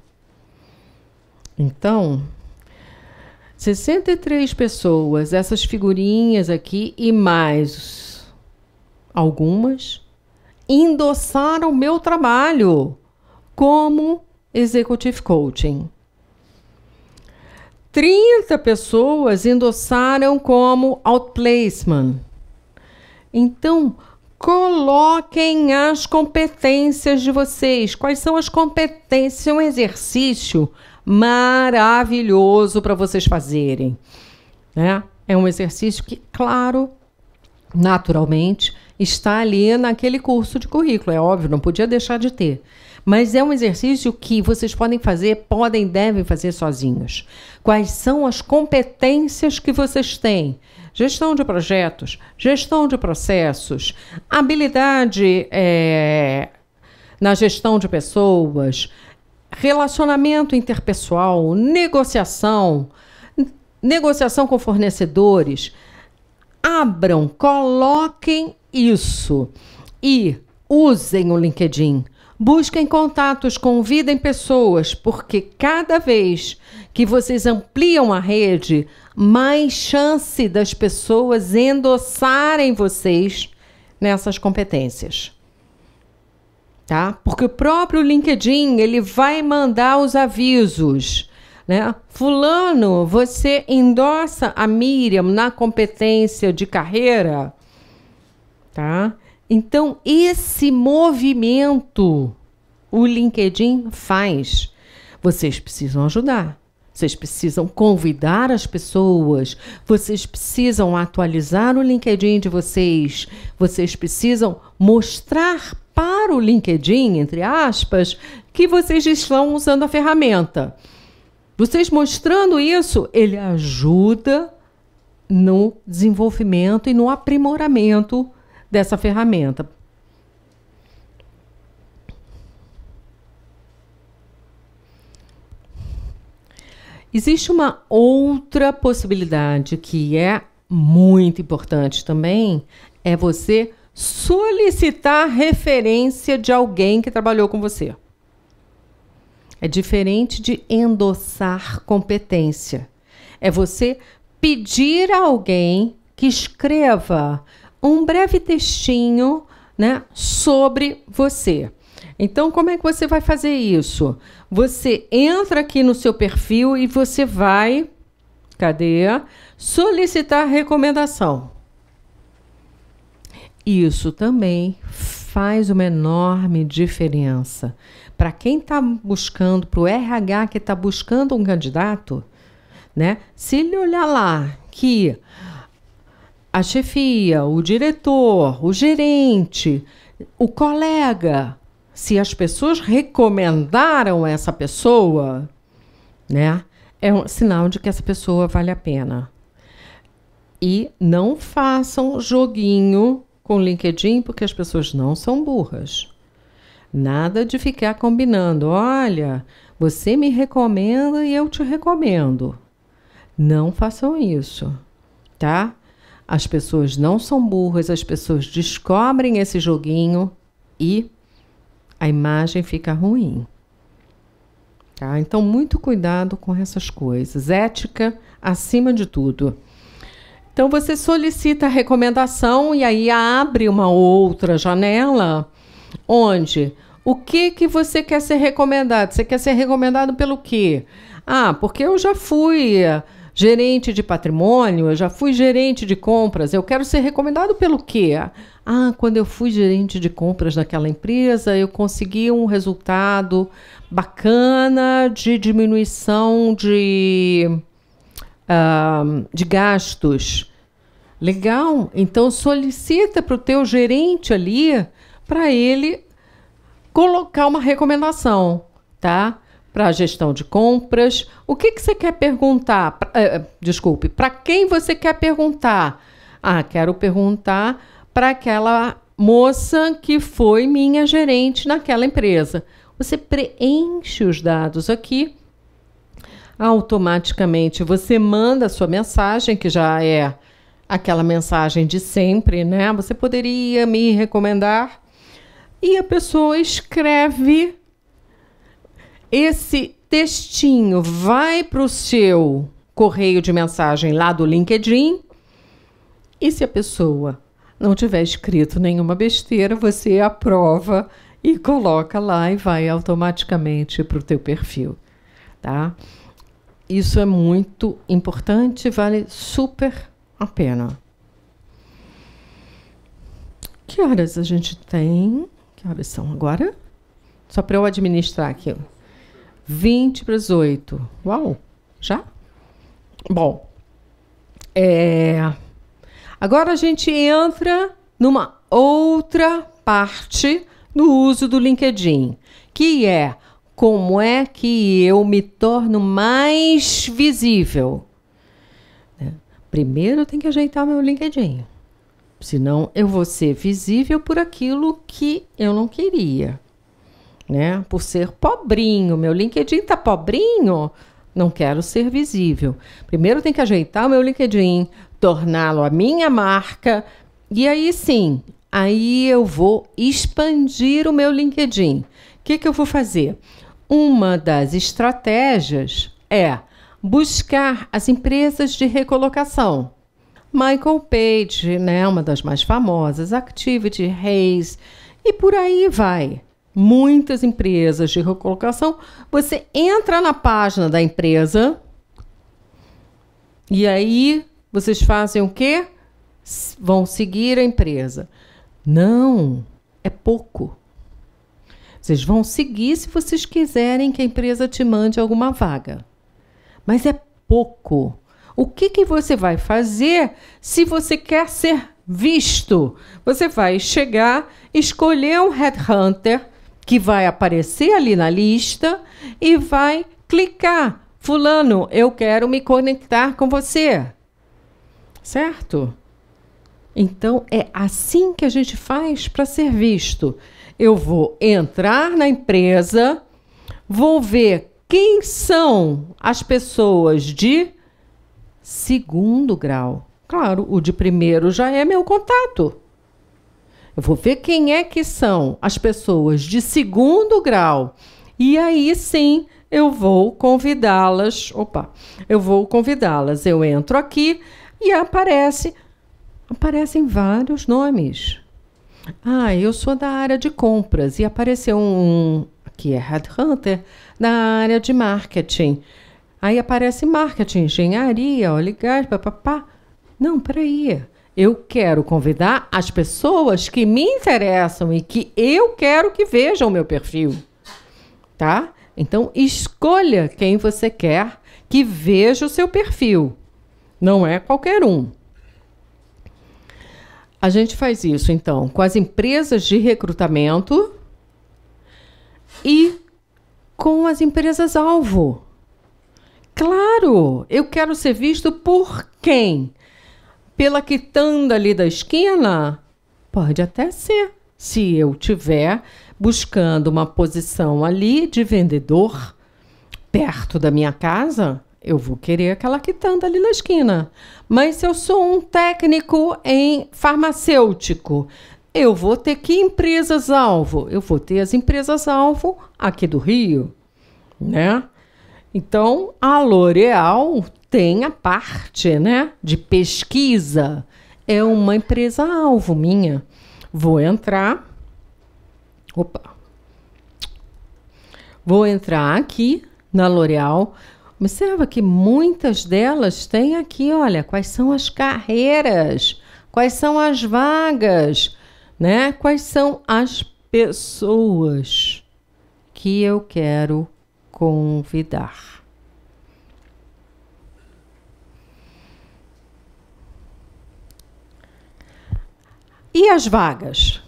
Então, 63 pessoas, essas figurinhas aqui e mais algumas endossaram meu trabalho como executive coaching. 30 pessoas endossaram como outplacement. Então, coloquem as competências de vocês. Quais são as competências? É um exercício maravilhoso para vocês fazerem. Né? É um exercício que, claro, naturalmente, está ali naquele curso de currículo. É óbvio, não podia deixar de ter. Mas é um exercício que vocês podem fazer, podem, devem fazer sozinhos. Quais são as competências que vocês têm? Gestão de projetos, gestão de processos, habilidade é, na gestão de pessoas, relacionamento interpessoal, negociação, negociação com fornecedores. Abram, coloquem isso e usem o LinkedIn. Busquem contatos, convidem pessoas, porque cada vez que vocês ampliam a rede, mais chance das pessoas endossarem vocês nessas competências tá? Porque o próprio LinkedIn, ele vai mandar os avisos, né? Fulano, você endossa a Miriam na competência de carreira, tá? Então, esse movimento o LinkedIn faz. Vocês precisam ajudar. Vocês precisam convidar as pessoas, vocês precisam atualizar o LinkedIn de vocês, vocês precisam mostrar para o LinkedIn, entre aspas, que vocês estão usando a ferramenta. Vocês mostrando isso, ele ajuda no desenvolvimento e no aprimoramento dessa ferramenta. Existe uma outra possibilidade que é muito importante também, é você solicitar referência de alguém que trabalhou com você. É diferente de endossar competência. É você pedir a alguém que escreva um breve textinho né, sobre você. Então, como é que você vai fazer isso? Você entra aqui no seu perfil e você vai. Cadê? Solicitar recomendação. Isso também faz uma enorme diferença. Para quem está buscando, para o RH que está buscando um candidato, né? Se ele olhar lá que a chefia, o diretor, o gerente, o colega se as pessoas recomendaram essa pessoa, né, é um sinal de que essa pessoa vale a pena. E não façam joguinho com o LinkedIn, porque as pessoas não são burras. Nada de ficar combinando, olha, você me recomenda e eu te recomendo. Não façam isso, tá? As pessoas não são burras, as pessoas descobrem esse joguinho e a imagem fica ruim. Tá? Então, muito cuidado com essas coisas. Ética acima de tudo. Então, você solicita a recomendação e aí abre uma outra janela onde o que, que você quer ser recomendado? Você quer ser recomendado pelo quê? Ah, porque eu já fui gerente de patrimônio, eu já fui gerente de compras, eu quero ser recomendado pelo quê? Ah, quando eu fui gerente de compras naquela empresa, eu consegui um resultado bacana de diminuição de, uh, de gastos. Legal, então solicita para o teu gerente ali, para ele colocar uma recomendação, tá? para a gestão de compras. O que, que você quer perguntar? Uh, desculpe, para quem você quer perguntar? Ah, quero perguntar para aquela moça que foi minha gerente naquela empresa. Você preenche os dados aqui, automaticamente você manda a sua mensagem, que já é aquela mensagem de sempre, né? Você poderia me recomendar? E a pessoa escreve esse textinho vai para o seu correio de mensagem lá do LinkedIn. E se a pessoa não tiver escrito nenhuma besteira, você aprova e coloca lá e vai automaticamente para o teu perfil, tá? Isso é muito importante, vale super a pena. Que horas a gente tem? Que horas são agora? Só para eu administrar aqui. 20 para as 8. Uau! Já? Bom. É... Agora a gente entra numa outra parte do uso do LinkedIn, que é como é que eu me torno mais visível. Né? Primeiro eu tenho que ajeitar meu LinkedIn. Senão eu vou ser visível por aquilo que eu não queria né? Por ser pobrinho, meu LinkedIn tá pobrinho, não quero ser visível. Primeiro tem que ajeitar o meu LinkedIn, torná-lo a minha marca e aí sim, aí eu vou expandir o meu LinkedIn. O que, que eu vou fazer? Uma das estratégias é buscar as empresas de recolocação. Michael Page, né, uma das mais famosas, Activity Reis, e por aí vai muitas empresas de recolocação, você entra na página da empresa e aí vocês fazem o quê? Vão seguir a empresa. Não, é pouco. Vocês vão seguir se vocês quiserem que a empresa te mande alguma vaga. Mas é pouco. O que, que você vai fazer se você quer ser visto? Você vai chegar, escolher um headhunter que vai aparecer ali na lista e vai clicar. Fulano, eu quero me conectar com você. Certo? Então é assim que a gente faz para ser visto. Eu vou entrar na empresa, vou ver quem são as pessoas de segundo grau. Claro, o de primeiro já é meu contato. Eu vou ver quem é que são as pessoas de segundo grau. E aí sim eu vou convidá-las. Opa, eu vou convidá-las. Eu entro aqui e aparece. Aparecem vários nomes. Ah, eu sou da área de compras e apareceu um, que é Headhunter, da área de marketing. Aí aparece marketing, engenharia, oligás, papapá. Não, peraí. Eu quero convidar as pessoas que me interessam e que eu quero que vejam o meu perfil. Tá? Então, escolha quem você quer que veja o seu perfil. Não é qualquer um. A gente faz isso, então, com as empresas de recrutamento e com as empresas-alvo. Claro, eu quero ser visto por quem? pela quitanda ali da esquina? Pode até ser, se eu tiver buscando uma posição ali de vendedor perto da minha casa, eu vou querer aquela quitanda ali na esquina. Mas se eu sou um técnico em farmacêutico, eu vou ter que empresas alvo. Eu vou ter as empresas alvo aqui do Rio, né? Então, a L'Oréal tem a parte né, de pesquisa. É uma empresa-alvo minha. Vou entrar. Opa! Vou entrar aqui na L'Oréal. Observa que muitas delas têm aqui, olha, quais são as carreiras, quais são as vagas, né? Quais são as pessoas que eu quero convidar. E as vagas?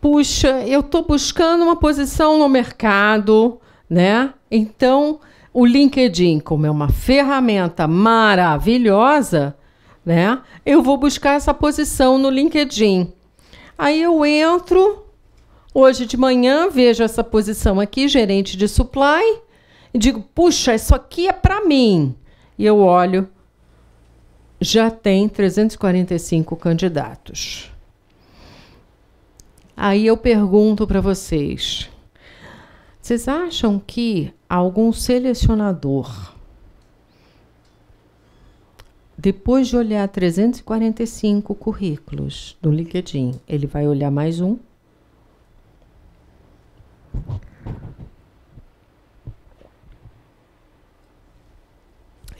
Puxa, eu estou buscando uma posição no mercado, né? Então, o LinkedIn, como é uma ferramenta maravilhosa, né? Eu vou buscar essa posição no LinkedIn. Aí eu entro hoje de manhã, vejo essa posição aqui, gerente de supply, e digo: "Puxa, isso aqui é para mim". E eu olho já tem 345 candidatos. Aí eu pergunto para vocês: vocês acham que algum selecionador, depois de olhar 345 currículos do LinkedIn, ele vai olhar mais um?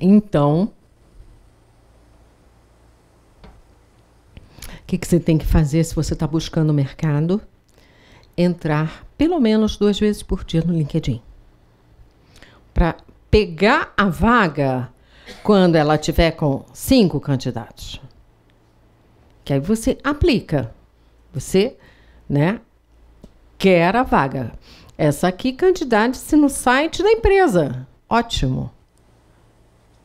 Então, que, que você tem que fazer se você está buscando o mercado? Entrar pelo menos duas vezes por dia no LinkedIn. Para pegar a vaga quando ela tiver com cinco candidatos. Que aí você aplica. Você, né, quer a vaga. Essa aqui, candidate-se no site da empresa. Ótimo.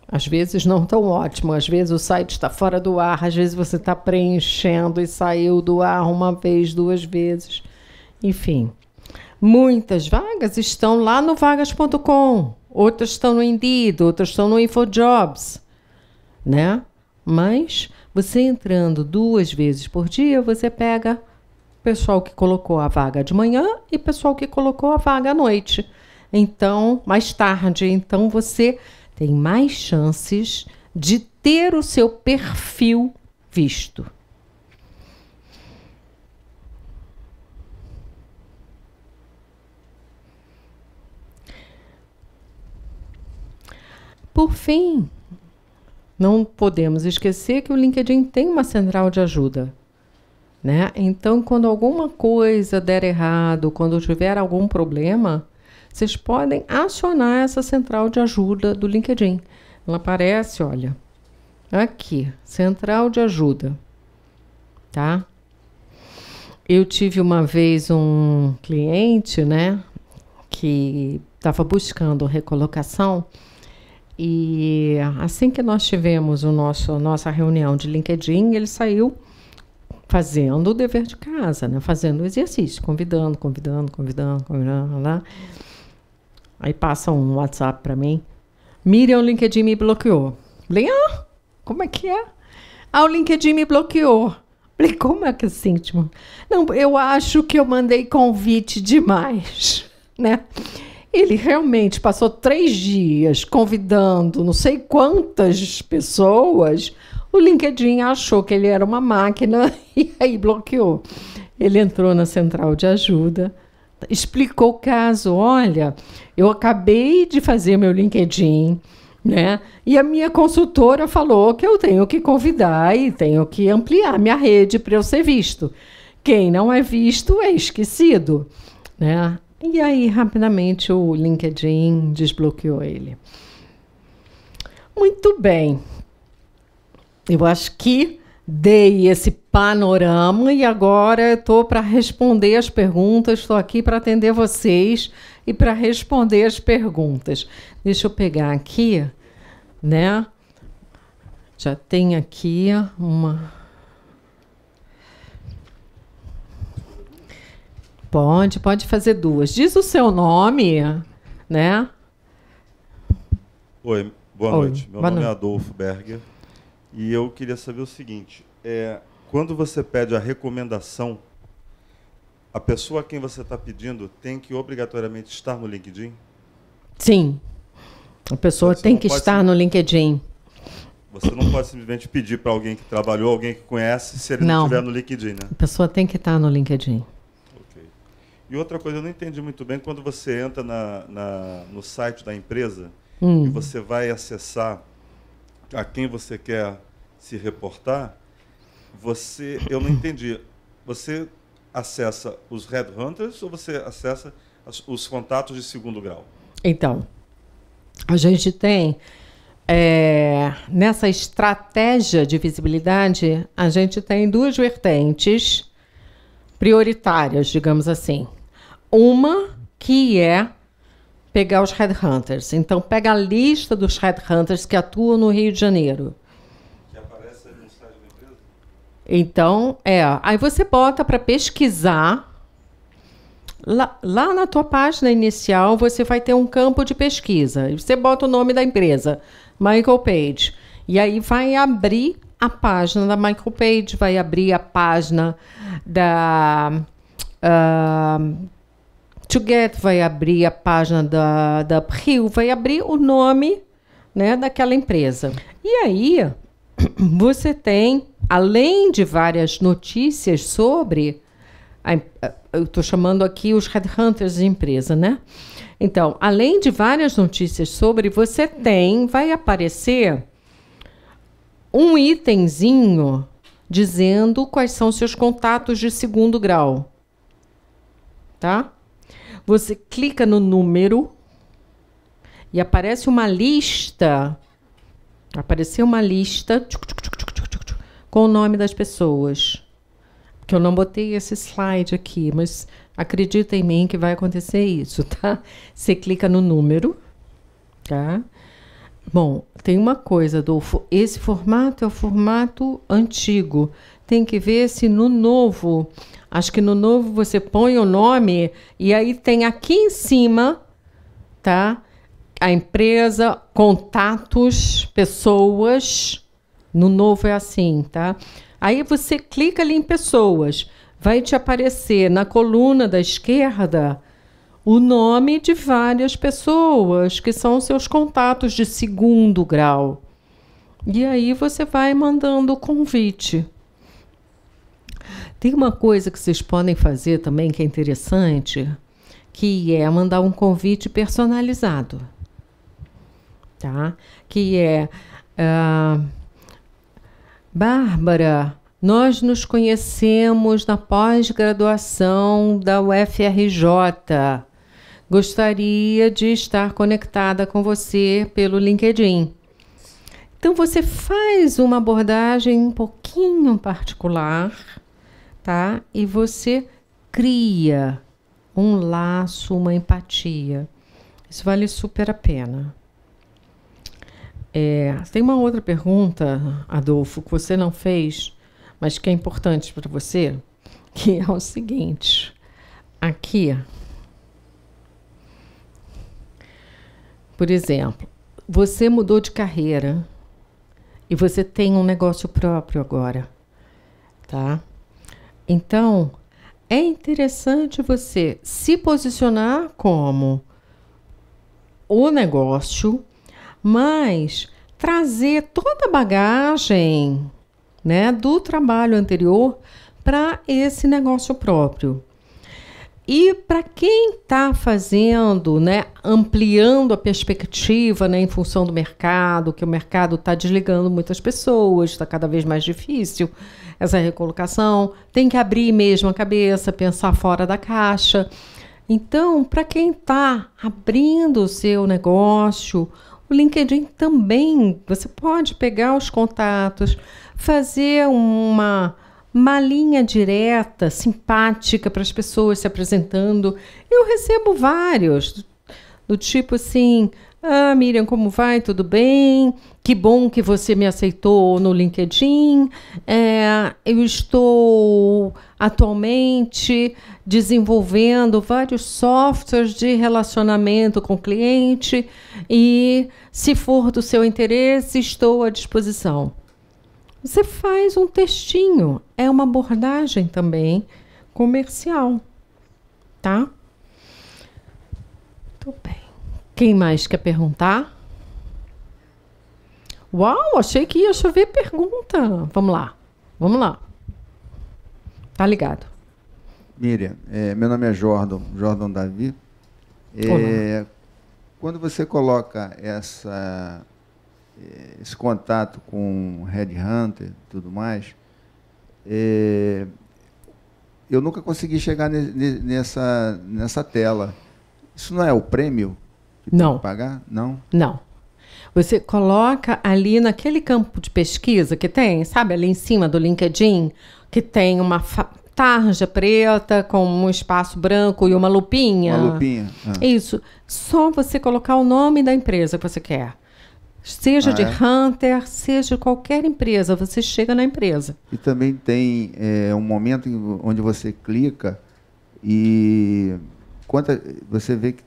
Às vezes não tão ótimo, às vezes o site está fora do ar, às vezes você está preenchendo e saiu do ar uma vez, duas vezes. Enfim, muitas vagas estão lá no vagas.com, outras estão no Indeed, outras estão no InfoJobs, né? Mas você entrando duas vezes por dia, você pega pessoal que colocou a vaga de manhã e pessoal que colocou a vaga à noite. Então, mais tarde, então você tem mais chances de ter o seu perfil visto. Por fim, não podemos esquecer que o LinkedIn tem uma central de ajuda. Né? Então, quando alguma coisa der errado, quando tiver algum problema, vocês podem acionar essa central de ajuda do LinkedIn. Ela aparece, olha, aqui, central de ajuda, tá? Eu tive uma vez um cliente, né, que estava buscando recolocação e assim que nós tivemos o nosso nossa reunião de LinkedIn, ele saiu fazendo o dever de casa, né, fazendo o exercício, convidando, convidando, convidando, convidando, lá. Né? Aí passa um WhatsApp para mim. Miriam, o LinkedIn me bloqueou. Falei, ah, como é que é? Ah, o LinkedIn me bloqueou. Falei, como é que é assim? Tipo, não, eu acho que eu mandei convite demais, [laughs] né? Ele realmente passou três dias convidando não sei quantas pessoas. O LinkedIn achou que ele era uma máquina [laughs] e aí bloqueou. Ele entrou na central de ajuda explicou o caso. Olha, eu acabei de fazer meu LinkedIn, né? E a minha consultora falou que eu tenho que convidar e tenho que ampliar minha rede para eu ser visto. Quem não é visto é esquecido, né? E aí, rapidamente, o LinkedIn desbloqueou ele. Muito bem. Eu acho que dei esse panorama e agora estou para responder as perguntas, estou aqui para atender vocês e para responder as perguntas. Deixa eu pegar aqui, né? Já tem aqui uma. Pode, pode fazer duas. Diz o seu nome, né? Oi, boa Oi, noite. Meu boa nome é Adolfo Berger. E eu queria saber o seguinte: é, quando você pede a recomendação, a pessoa a quem você está pedindo tem que obrigatoriamente estar no LinkedIn? Sim. A pessoa você tem que estar no LinkedIn. Você não pode simplesmente pedir para alguém que trabalhou, alguém que conhece, se ele não, estiver no LinkedIn, né? A pessoa tem que estar no LinkedIn. E outra coisa, eu não entendi muito bem, quando você entra na, na no site da empresa hum. e você vai acessar a quem você quer se reportar, você, eu não entendi. Você acessa os red hunters ou você acessa os contatos de segundo grau? Então, a gente tem é, nessa estratégia de visibilidade, a gente tem duas vertentes prioritárias, digamos assim. Uma que é pegar os headhunters. Então, pega a lista dos headhunters que atuam no Rio de Janeiro. Então, é. Aí você bota para pesquisar. Lá, lá, na tua página inicial, você vai ter um campo de pesquisa. Você bota o nome da empresa, Michael Page. E aí vai abrir a página da Michael Page, vai abrir a página da... Uh, Tuget vai abrir a página da, da Rio, vai abrir o nome né, daquela empresa. E aí [coughs] você tem, além de várias notícias sobre. A, eu estou chamando aqui os headhunters de empresa, né? Então, além de várias notícias sobre, você tem, vai aparecer um itemzinho dizendo quais são seus contatos de segundo grau. Tá? Você clica no número e aparece uma lista. Apareceu uma lista com o nome das pessoas. Que eu não botei esse slide aqui, mas acredita em mim que vai acontecer isso, [laughs] tá? Você clica no número, tá? Bom, tem uma coisa, Adolfo. Esse formato é o formato antigo tem que ver se no novo, acho que no novo você põe o nome e aí tem aqui em cima, tá? A empresa, contatos, pessoas. No novo é assim, tá? Aí você clica ali em pessoas, vai te aparecer na coluna da esquerda o nome de várias pessoas que são seus contatos de segundo grau. E aí você vai mandando o convite. Tem uma coisa que vocês podem fazer também que é interessante, que é mandar um convite personalizado, tá? Que é uh, Bárbara, nós nos conhecemos na pós-graduação da UFRJ. Gostaria de estar conectada com você pelo LinkedIn. Então você faz uma abordagem um pouquinho particular tá? E você cria um laço, uma empatia. Isso vale super a pena. É, tem uma outra pergunta, Adolfo, que você não fez, mas que é importante para você, que é o seguinte: aqui, por exemplo, você mudou de carreira e você tem um negócio próprio agora, tá? Então, é interessante você se posicionar como o negócio, mas trazer toda a bagagem né, do trabalho anterior para esse negócio próprio. E para quem está fazendo, né, ampliando a perspectiva né, em função do mercado, que o mercado está desligando muitas pessoas, está cada vez mais difícil, essa recolocação, tem que abrir mesmo a cabeça, pensar fora da caixa. Então, para quem está abrindo o seu negócio, o LinkedIn também, você pode pegar os contatos, fazer uma uma linha direta, simpática para as pessoas se apresentando. Eu recebo vários, do, do tipo assim: Ah, Miriam, como vai? Tudo bem? que bom que você me aceitou no LinkedIn. É, eu estou atualmente desenvolvendo vários softwares de relacionamento com cliente e, se for do seu interesse, estou à disposição. Você faz um textinho, é uma abordagem também comercial, tá? Tudo bem. Quem mais quer perguntar? Uau, achei que ia chover pergunta. Vamos lá, vamos lá. Tá ligado. Miriam, é, meu nome é Jordan, Jordan Davi. É, quando você coloca essa, é, esse contato com Red Hunter e tudo mais, é, eu nunca consegui chegar ne, ne, nessa, nessa tela. Isso não é o prêmio que não. tem que pagar? Não. Não. Você coloca ali naquele campo de pesquisa que tem, sabe, ali em cima do LinkedIn, que tem uma tarja preta com um espaço branco e uma lupinha. Uma lupinha. Ah. Isso. Só você colocar o nome da empresa que você quer. Seja ah, de é? Hunter, seja qualquer empresa, você chega na empresa. E também tem é, um momento onde você clica e conta, você vê que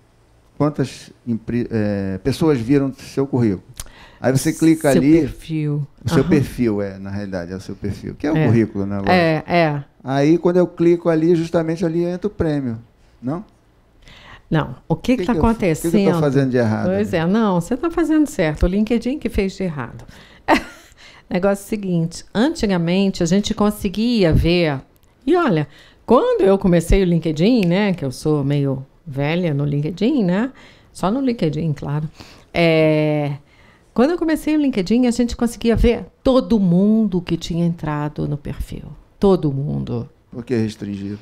quantas é, pessoas viram o seu currículo. Aí você clica seu ali. Seu perfil. O seu uhum. perfil, é, na realidade, é o seu perfil, que é o é. currículo, né? Agora. É, é. Aí quando eu clico ali, justamente ali entra o prêmio, não? Não. O que está acontecendo? O que, que eu estou fazendo de errado? Pois ali? Né? é, não, você está fazendo certo. O LinkedIn que fez de errado. [laughs] Negócio seguinte: antigamente a gente conseguia ver. E olha, quando eu comecei o LinkedIn, né, que eu sou meio velha no LinkedIn, né? Só no LinkedIn, claro. É, quando eu comecei o LinkedIn, a gente conseguia ver todo mundo que tinha entrado no perfil. Todo mundo. Por que restringir?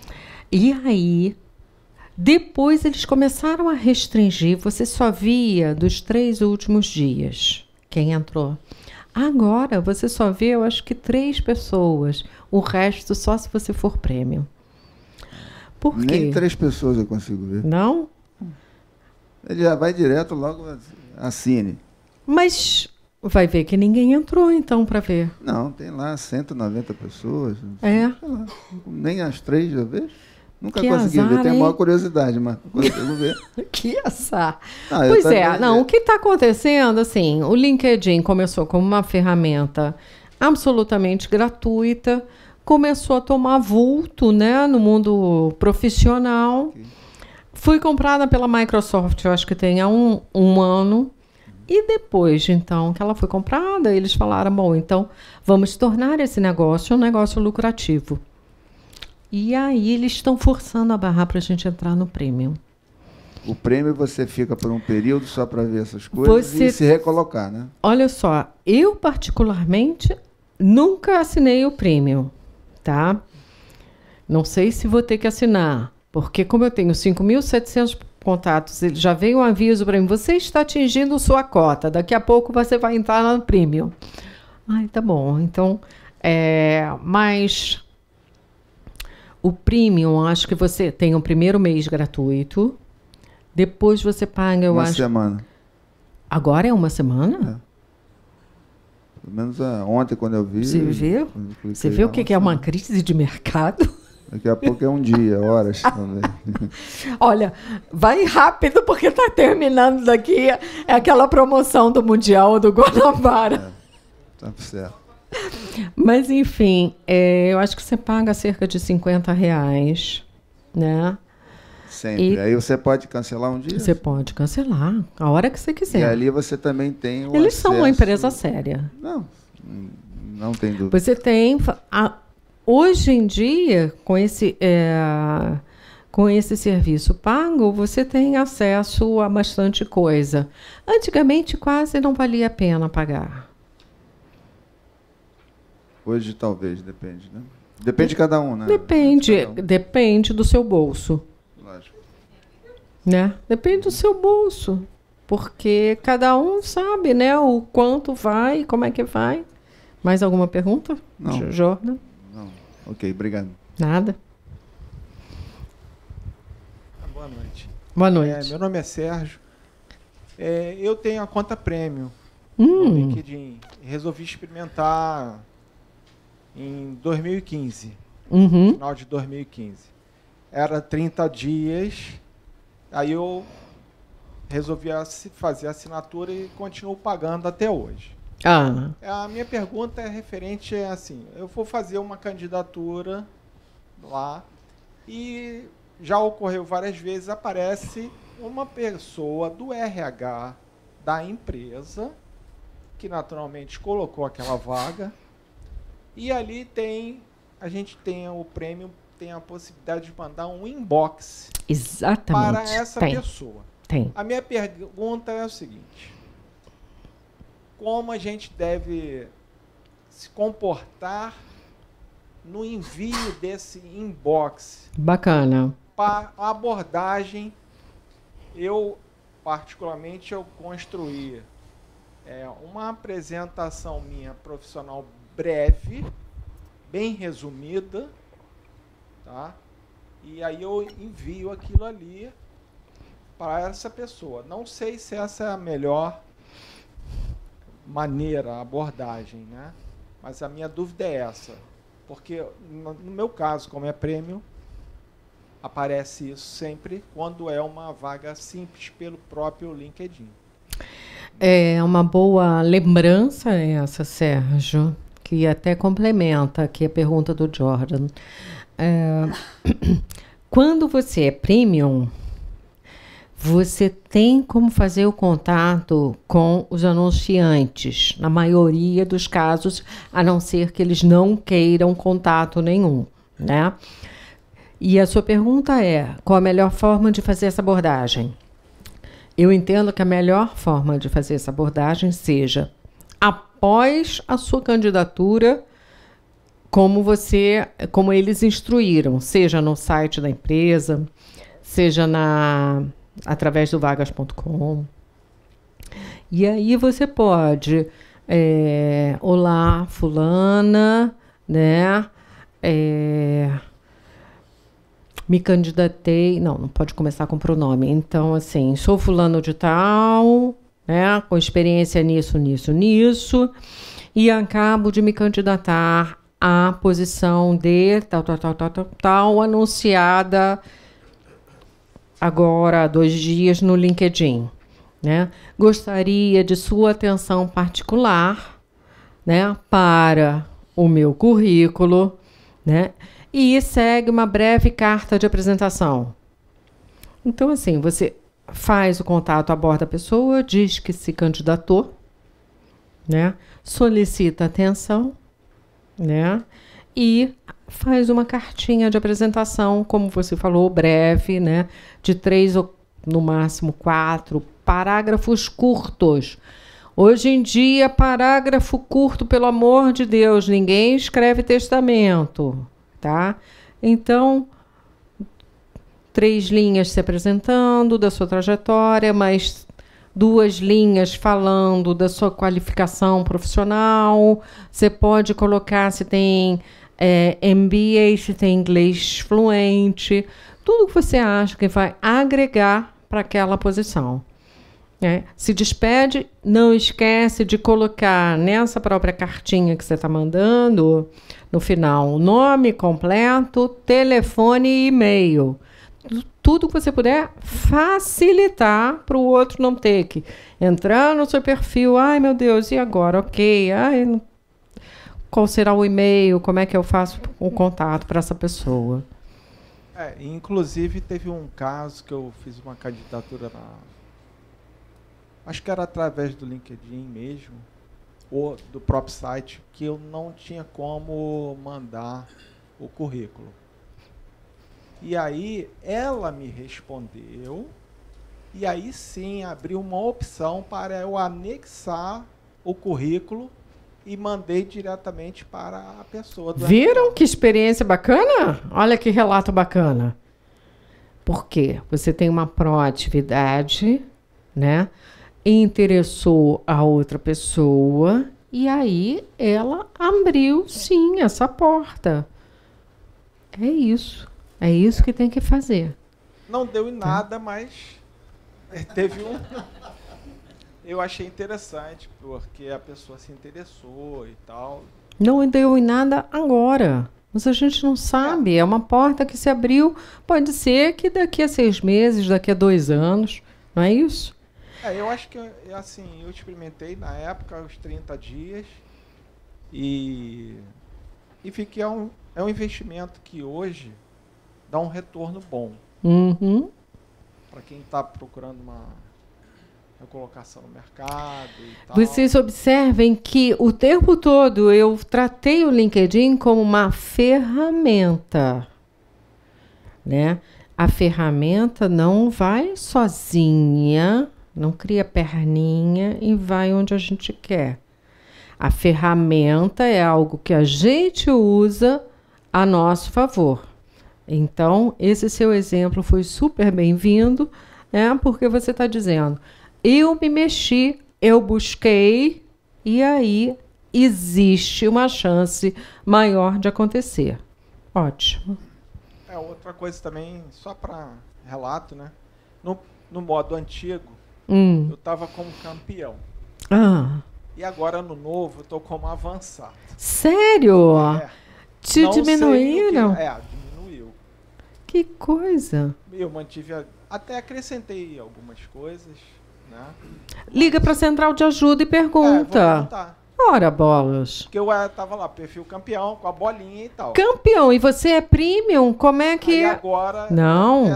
E aí, depois eles começaram a restringir. Você só via dos três últimos dias quem entrou. Agora você só vê, eu acho que três pessoas. O resto só se você for prêmio. Por quê? Nem três pessoas eu consigo ver. Não? Ele já vai direto, logo assine. Mas vai ver que ninguém entrou então para ver. Não, tem lá 190 pessoas. É. Lá, nem as três já vê. Nunca que consegui azar, ver, tenho a maior curiosidade, mas consigo ver. [laughs] que assar Não, pois é, não, o que está acontecendo, assim, o LinkedIn começou como uma ferramenta absolutamente gratuita, começou a tomar vulto né, no mundo profissional. Okay. Fui comprada pela Microsoft, eu acho que tem há um, um ano. E depois, então, que ela foi comprada, eles falaram: bom, então vamos tornar esse negócio um negócio lucrativo. E aí eles estão forçando a barra para a gente entrar no prêmio. O prêmio você fica por um período só para ver essas coisas você... e se recolocar, né? Olha só, eu particularmente nunca assinei o prêmio tá? Não sei se vou ter que assinar, porque como eu tenho 5.700 contatos, ele já veio um aviso para mim, você está atingindo sua cota, daqui a pouco você vai entrar no premium. Ai, tá bom, então, é, mas o premium, acho que você tem o um primeiro mês gratuito, depois você paga, eu uma acho... Uma semana. Agora é uma semana? É. Pelo menos é, ontem, quando eu vi. Você viu? Você viu o que, que é uma crise de mercado? [laughs] Daqui a pouco é um dia, horas [laughs] também. [laughs] Olha, vai rápido porque está terminando daqui é aquela promoção do Mundial do Guanabara. É, tá certo. Mas enfim, é, eu acho que você paga cerca de 50 reais, né? Sempre. E... Aí você pode cancelar um dia? Você pode cancelar, a hora que você quiser. E ali você também tem o Eles acesso... são uma empresa séria. Não, não tem dúvida. Você tem... A, hoje em dia, com esse... É, com esse serviço pago, você tem acesso a bastante coisa. Antigamente, quase não valia a pena pagar. Hoje, talvez, depende, né? Depende de cada um, né? Depende, de um. depende do seu bolso. Né? Depende do seu bolso, porque cada um sabe, né, o quanto vai, como é que vai. Mais alguma pergunta? Não. Jordan? Não. Ok, obrigado. Nada. Boa noite. Boa noite. É, meu nome é Sérgio. É, eu tenho a conta premium hum. no LinkedIn. Resolvi experimentar em 2015. Uhum. Final de 2015. Era 30 dias Aí eu resolvi fazer a assinatura e continuo pagando até hoje. Ah. A minha pergunta é referente a assim, eu vou fazer uma candidatura lá e já ocorreu várias vezes, aparece uma pessoa do RH da empresa que naturalmente colocou aquela vaga e ali tem a gente tem o prêmio tem a possibilidade de mandar um inbox Exatamente. para essa tem. pessoa. Tem. A minha pergunta é o seguinte: como a gente deve se comportar no envio desse inbox? Bacana. Para a abordagem, eu particularmente eu construí é, uma apresentação minha profissional breve, bem resumida, tá? E aí eu envio aquilo ali para essa pessoa. Não sei se essa é a melhor maneira, abordagem, né? Mas a minha dúvida é essa. Porque no meu caso, como é prêmio, aparece isso sempre quando é uma vaga simples pelo próprio LinkedIn. É uma boa lembrança essa, Sérgio, que até complementa aqui a pergunta do Jordan. Ah, [coughs] quando você é premium, você tem como fazer o contato com os anunciantes, na maioria dos casos, a não ser que eles não queiram contato nenhum, né? E a sua pergunta é: qual a melhor forma de fazer essa abordagem? Eu entendo que a melhor forma de fazer essa abordagem seja após a sua candidatura como você, como eles instruíram, seja no site da empresa, seja na através do vagas.com. E aí você pode, é, olá fulana, né? É, me candidatei, não, não pode começar com pronome. Então, assim, sou fulano de tal, né? Com experiência nisso, nisso, nisso, e acabo de me candidatar a posição de tal, tal, tal, tal, tal, tal anunciada agora há dois dias no LinkedIn. Né? Gostaria de sua atenção particular né, para o meu currículo né? e segue uma breve carta de apresentação. Então, assim, você faz o contato, aborda a pessoa, diz que se candidatou, né? solicita atenção né? E faz uma cartinha de apresentação, como você falou, breve, né? De três ou no máximo quatro parágrafos curtos. Hoje em dia, parágrafo curto, pelo amor de Deus, ninguém escreve testamento, tá? Então, três linhas se apresentando da sua trajetória, mas duas linhas falando da sua qualificação profissional. Você pode colocar se tem é, MBA, se tem inglês fluente, tudo que você acha que vai agregar para aquela posição. É. Se despede, não esquece de colocar nessa própria cartinha que você está mandando, no final, o nome completo, telefone e e-mail tudo que você puder facilitar para o outro não ter que entrar no seu perfil. Ai, meu Deus, e agora? Ok. Ai, qual será o e-mail? Como é que eu faço o contato para essa pessoa? É, inclusive, teve um caso que eu fiz uma candidatura na. Acho que era através do LinkedIn mesmo, ou do próprio site, que eu não tinha como mandar o currículo. E aí ela me respondeu, e aí sim abriu uma opção para eu anexar o currículo e mandei diretamente para a pessoa. Viram que experiência bacana? Olha que relato bacana. Porque você tem uma proatividade, né? Interessou a outra pessoa e aí ela abriu sim essa porta. É isso. É isso que tem que fazer. Não deu em tá. nada, mas é, teve um. Eu achei interessante, porque a pessoa se interessou e tal. Não deu em nada agora. Mas a gente não sabe. É uma porta que se abriu. Pode ser que daqui a seis meses, daqui a dois anos. Não é isso? É, eu acho que assim, eu experimentei na época os 30 dias e, e fiquei é um, é um investimento que hoje dá um retorno bom. Uhum. Para quem está procurando uma recolocação no mercado. Vocês observem que o tempo todo eu tratei o LinkedIn como uma ferramenta. Né? A ferramenta não vai sozinha, não cria perninha e vai onde a gente quer. A ferramenta é algo que a gente usa a nosso favor. Então, esse seu exemplo foi super bem-vindo, né? Porque você está dizendo: eu me mexi, eu busquei, e aí existe uma chance maior de acontecer. Ótimo. É, outra coisa também, só para relato, né? No, no modo antigo, hum. eu estava como campeão. Ah. E agora no novo, eu estou como avançado. Sério? É, Te diminuíram? Que, é, que coisa! Eu mantive, a, até acrescentei algumas coisas. Né? Liga para a central de ajuda e é, pergunta. É, Ora, bolas. Porque eu estava é, lá, perfil campeão, com a bolinha e tal. Campeão, e você é premium? Como é que. Aí é? agora. Não.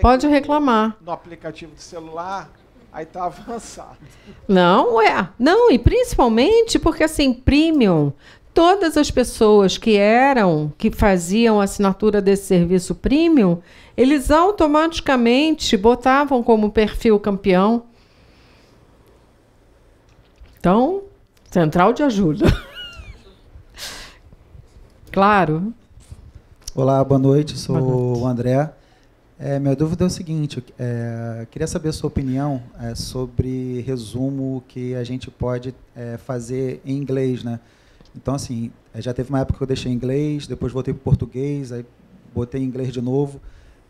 pode reclamar. No, no aplicativo do celular, aí tá [laughs] avançado. Não, é. Não, e principalmente porque assim, premium todas as pessoas que eram, que faziam assinatura desse serviço premium, eles automaticamente botavam como perfil campeão. Então, central de ajuda. [laughs] claro. Olá, boa noite. Sou boa noite. o André. É, minha dúvida é o seguinte: é, queria saber a sua opinião é, sobre resumo que a gente pode é, fazer em inglês, né? Então, assim, eh, já teve uma época que eu deixei inglês, depois voltei para português, aí botei inglês de novo.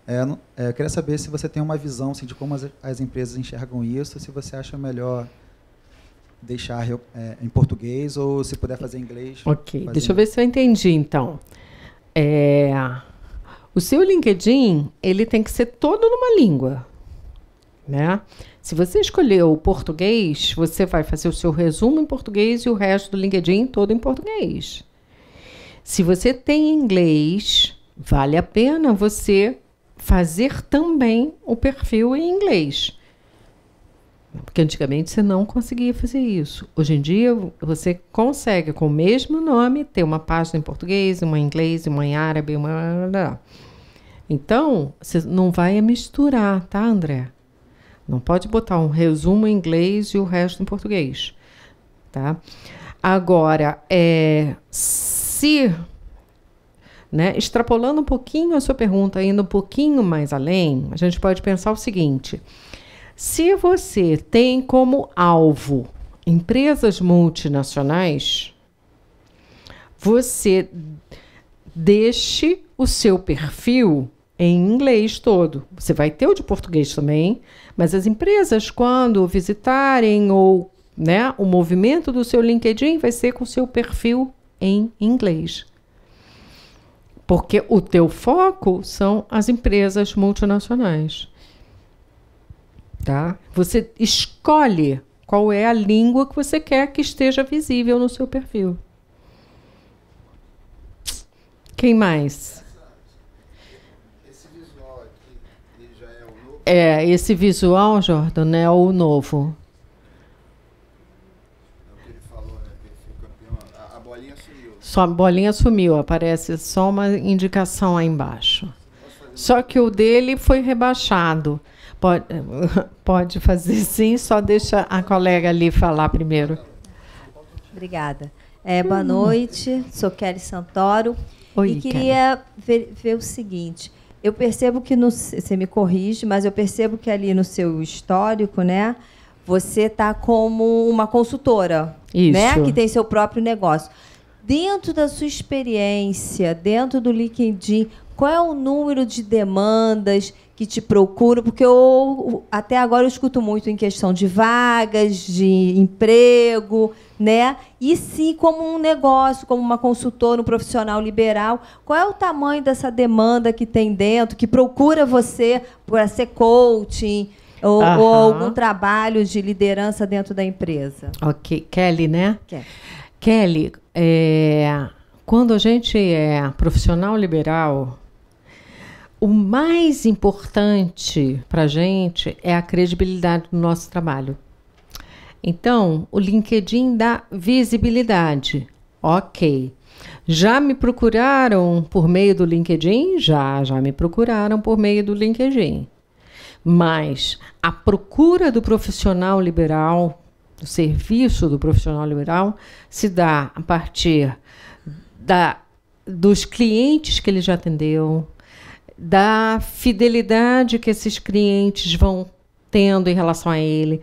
É, eu queria saber se você tem uma visão assim, de como as, as empresas enxergam isso, se você acha melhor deixar é, em português ou se puder fazer em inglês. Ok, fazer deixa eu ver se eu entendi, então. É, o seu LinkedIn, ele tem que ser todo numa língua, né? Se você escolheu o português, você vai fazer o seu resumo em português e o resto do LinkedIn todo em português. Se você tem inglês, vale a pena você fazer também o perfil em inglês. Porque antigamente você não conseguia fazer isso. Hoje em dia você consegue, com o mesmo nome, ter uma página em português, uma em inglês, uma em árabe, uma. Então, você não vai misturar, tá, André? Não pode botar um resumo em inglês e o resto em português, tá? Agora, é, se, né, extrapolando um pouquinho a sua pergunta, indo um pouquinho mais além, a gente pode pensar o seguinte: se você tem como alvo empresas multinacionais, você deixe o seu perfil em inglês todo. Você vai ter o de português também, mas as empresas, quando visitarem ou né, o movimento do seu LinkedIn, vai ser com o seu perfil em inglês. Porque o teu foco são as empresas multinacionais. Tá? Você escolhe qual é a língua que você quer que esteja visível no seu perfil. Quem mais? É, esse visual, Jordan, é o novo. Só a bolinha sumiu, aparece só uma indicação aí embaixo. Só que o dele foi rebaixado. Pode, [laughs] pode fazer sim, só deixa a colega ali falar primeiro. Obrigada. É, boa hum. noite, sou Kelly Santoro. Oi, e queria ver, ver o seguinte: eu percebo que no, você me corrige, mas eu percebo que ali no seu histórico, né, você está como uma consultora, né, Isso. né, que tem seu próprio negócio. Dentro da sua experiência, dentro do LinkedIn, qual é o número de demandas que te procuram, porque eu até agora eu escuto muito em questão de vagas, de emprego, né? E sim como um negócio, como uma consultora, um profissional liberal, qual é o tamanho dessa demanda que tem dentro, que procura você para ser coaching ou, uhum. ou algum trabalho de liderança dentro da empresa? Ok, Kelly, né? Kelly, Kelly é, quando a gente é profissional liberal o mais importante para a gente é a credibilidade do nosso trabalho. Então, o LinkedIn dá visibilidade. Ok. Já me procuraram por meio do LinkedIn? Já, já me procuraram por meio do LinkedIn. Mas a procura do profissional liberal, do serviço do profissional liberal, se dá a partir da, dos clientes que ele já atendeu, da fidelidade que esses clientes vão tendo em relação a ele,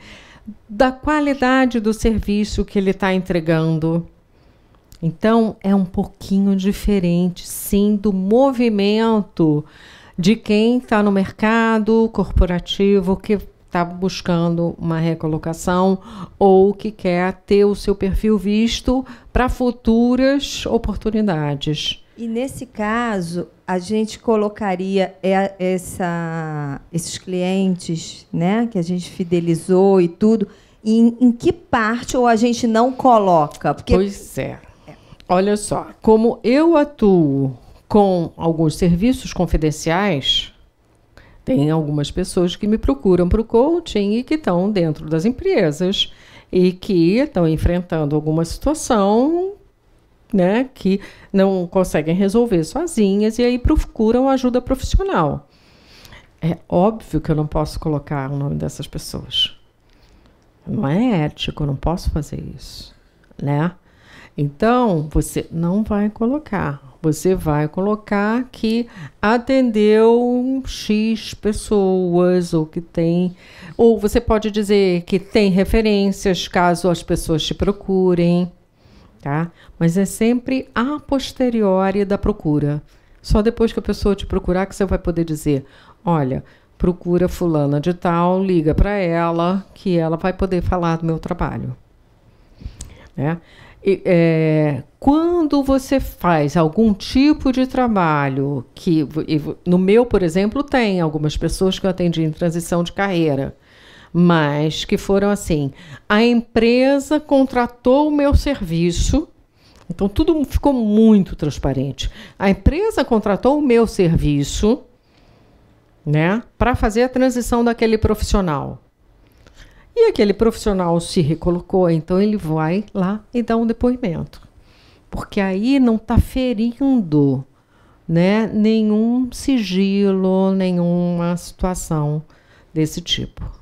da qualidade do serviço que ele está entregando. Então, é um pouquinho diferente, sim, do movimento de quem está no mercado corporativo, que está buscando uma recolocação ou que quer ter o seu perfil visto para futuras oportunidades. E nesse caso, a gente colocaria é, essa, esses clientes, né, que a gente fidelizou e tudo, em, em que parte ou a gente não coloca? Porque... Pois é. Olha só, como eu atuo com alguns serviços confidenciais, tem algumas pessoas que me procuram para o coaching e que estão dentro das empresas e que estão enfrentando alguma situação né, que não conseguem resolver sozinhas e aí procuram ajuda profissional. É óbvio que eu não posso colocar o nome dessas pessoas. Não é ético, eu não posso fazer isso, né? Então, você não vai colocar. Você vai colocar que atendeu X pessoas ou que tem. Ou você pode dizer que tem referências caso as pessoas te procurem, tá? Mas é sempre a posteriori da procura. Só depois que a pessoa te procurar que você vai poder dizer, olha, procura fulana de tal, liga para ela, que ela vai poder falar do meu trabalho. Né? E, é, quando você faz algum tipo de trabalho que no meu, por exemplo, tem algumas pessoas que eu atendi em transição de carreira mas que foram assim: a empresa contratou o meu serviço. Então tudo ficou muito transparente. A empresa contratou o meu serviço, né, para fazer a transição daquele profissional. E aquele profissional se recolocou, então ele vai lá e dá um depoimento. Porque aí não está ferindo né, nenhum sigilo, nenhuma situação desse tipo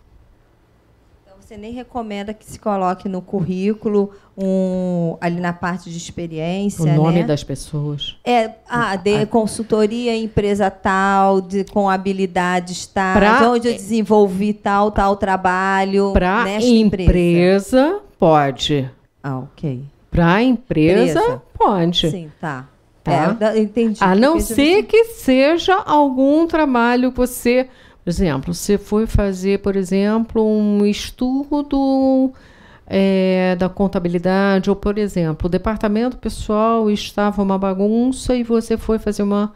você nem recomenda que se coloque no currículo, um, ali na parte de experiência. O nome né? das pessoas. É, ah, de ah. consultoria empresa tal, de, com habilidades tal, pra, onde eu desenvolvi tal, tal trabalho. Para empresa, empresa, pode. Ah, ok. Para empresa, empresa, pode. Sim, tá. Tá? É, entendi. A não ser que seja algum trabalho você por exemplo, você foi fazer, por exemplo, um estudo é, da contabilidade, ou, por exemplo, o departamento pessoal estava uma bagunça e você foi fazer uma,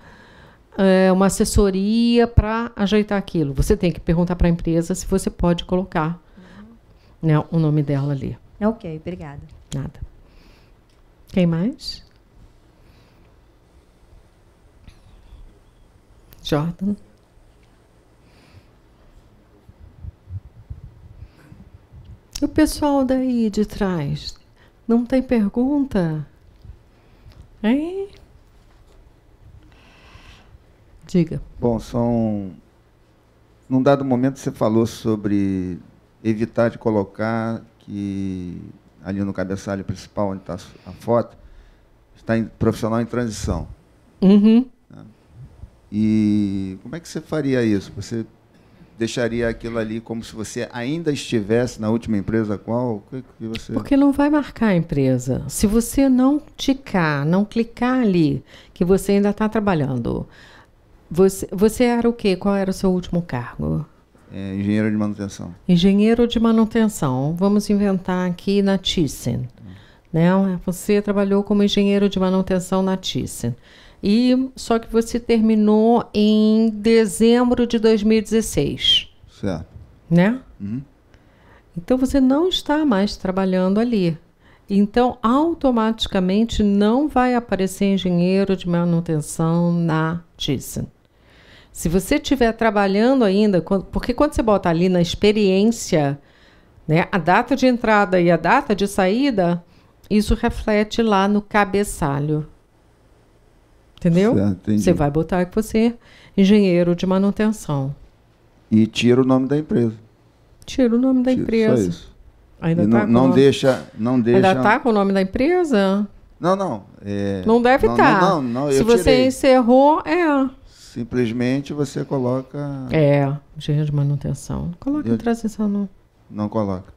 é, uma assessoria para ajeitar aquilo. Você tem que perguntar para a empresa se você pode colocar uhum. né, o nome dela ali. Ok, obrigada. Nada. Quem mais? Jordan. O pessoal daí de trás não tem pergunta? Hein? Diga. Bom, são. Num dado momento você falou sobre evitar de colocar que ali no cabeçalho principal onde está a foto está em, profissional em transição. Uhum. Né? E como é que você faria isso? Você deixaria aquilo ali como se você ainda estivesse na última empresa qual? Que, que você... Porque não vai marcar a empresa. Se você não ticar, não clicar ali, que você ainda está trabalhando. Você, você era o quê? Qual era o seu último cargo? É, engenheiro de manutenção. Engenheiro de manutenção. Vamos inventar aqui na Thyssen. Hum. Né? Você trabalhou como engenheiro de manutenção na Thyssen e só que você terminou em dezembro de 2016. Certo. Né? Uhum. Então você não está mais trabalhando ali. Então, automaticamente não vai aparecer engenheiro de manutenção na Thyssen. Se você estiver trabalhando ainda, porque quando você bota ali na experiência, né, a data de entrada e a data de saída, isso reflete lá no cabeçalho. Entendeu? Certo, você vai botar que você é engenheiro de manutenção. E tira o nome da empresa. Tira o nome da tira, empresa. Só isso. Ainda tá não, não nome... deixa, não deixa. Ainda tá com o nome da empresa? Não, não. É... Não deve estar. Tá. Não, não, não, não, Se você tirei. encerrou, é. Simplesmente você coloca. É, engenheiro de manutenção. Não coloca eu... transição, não. Não coloca.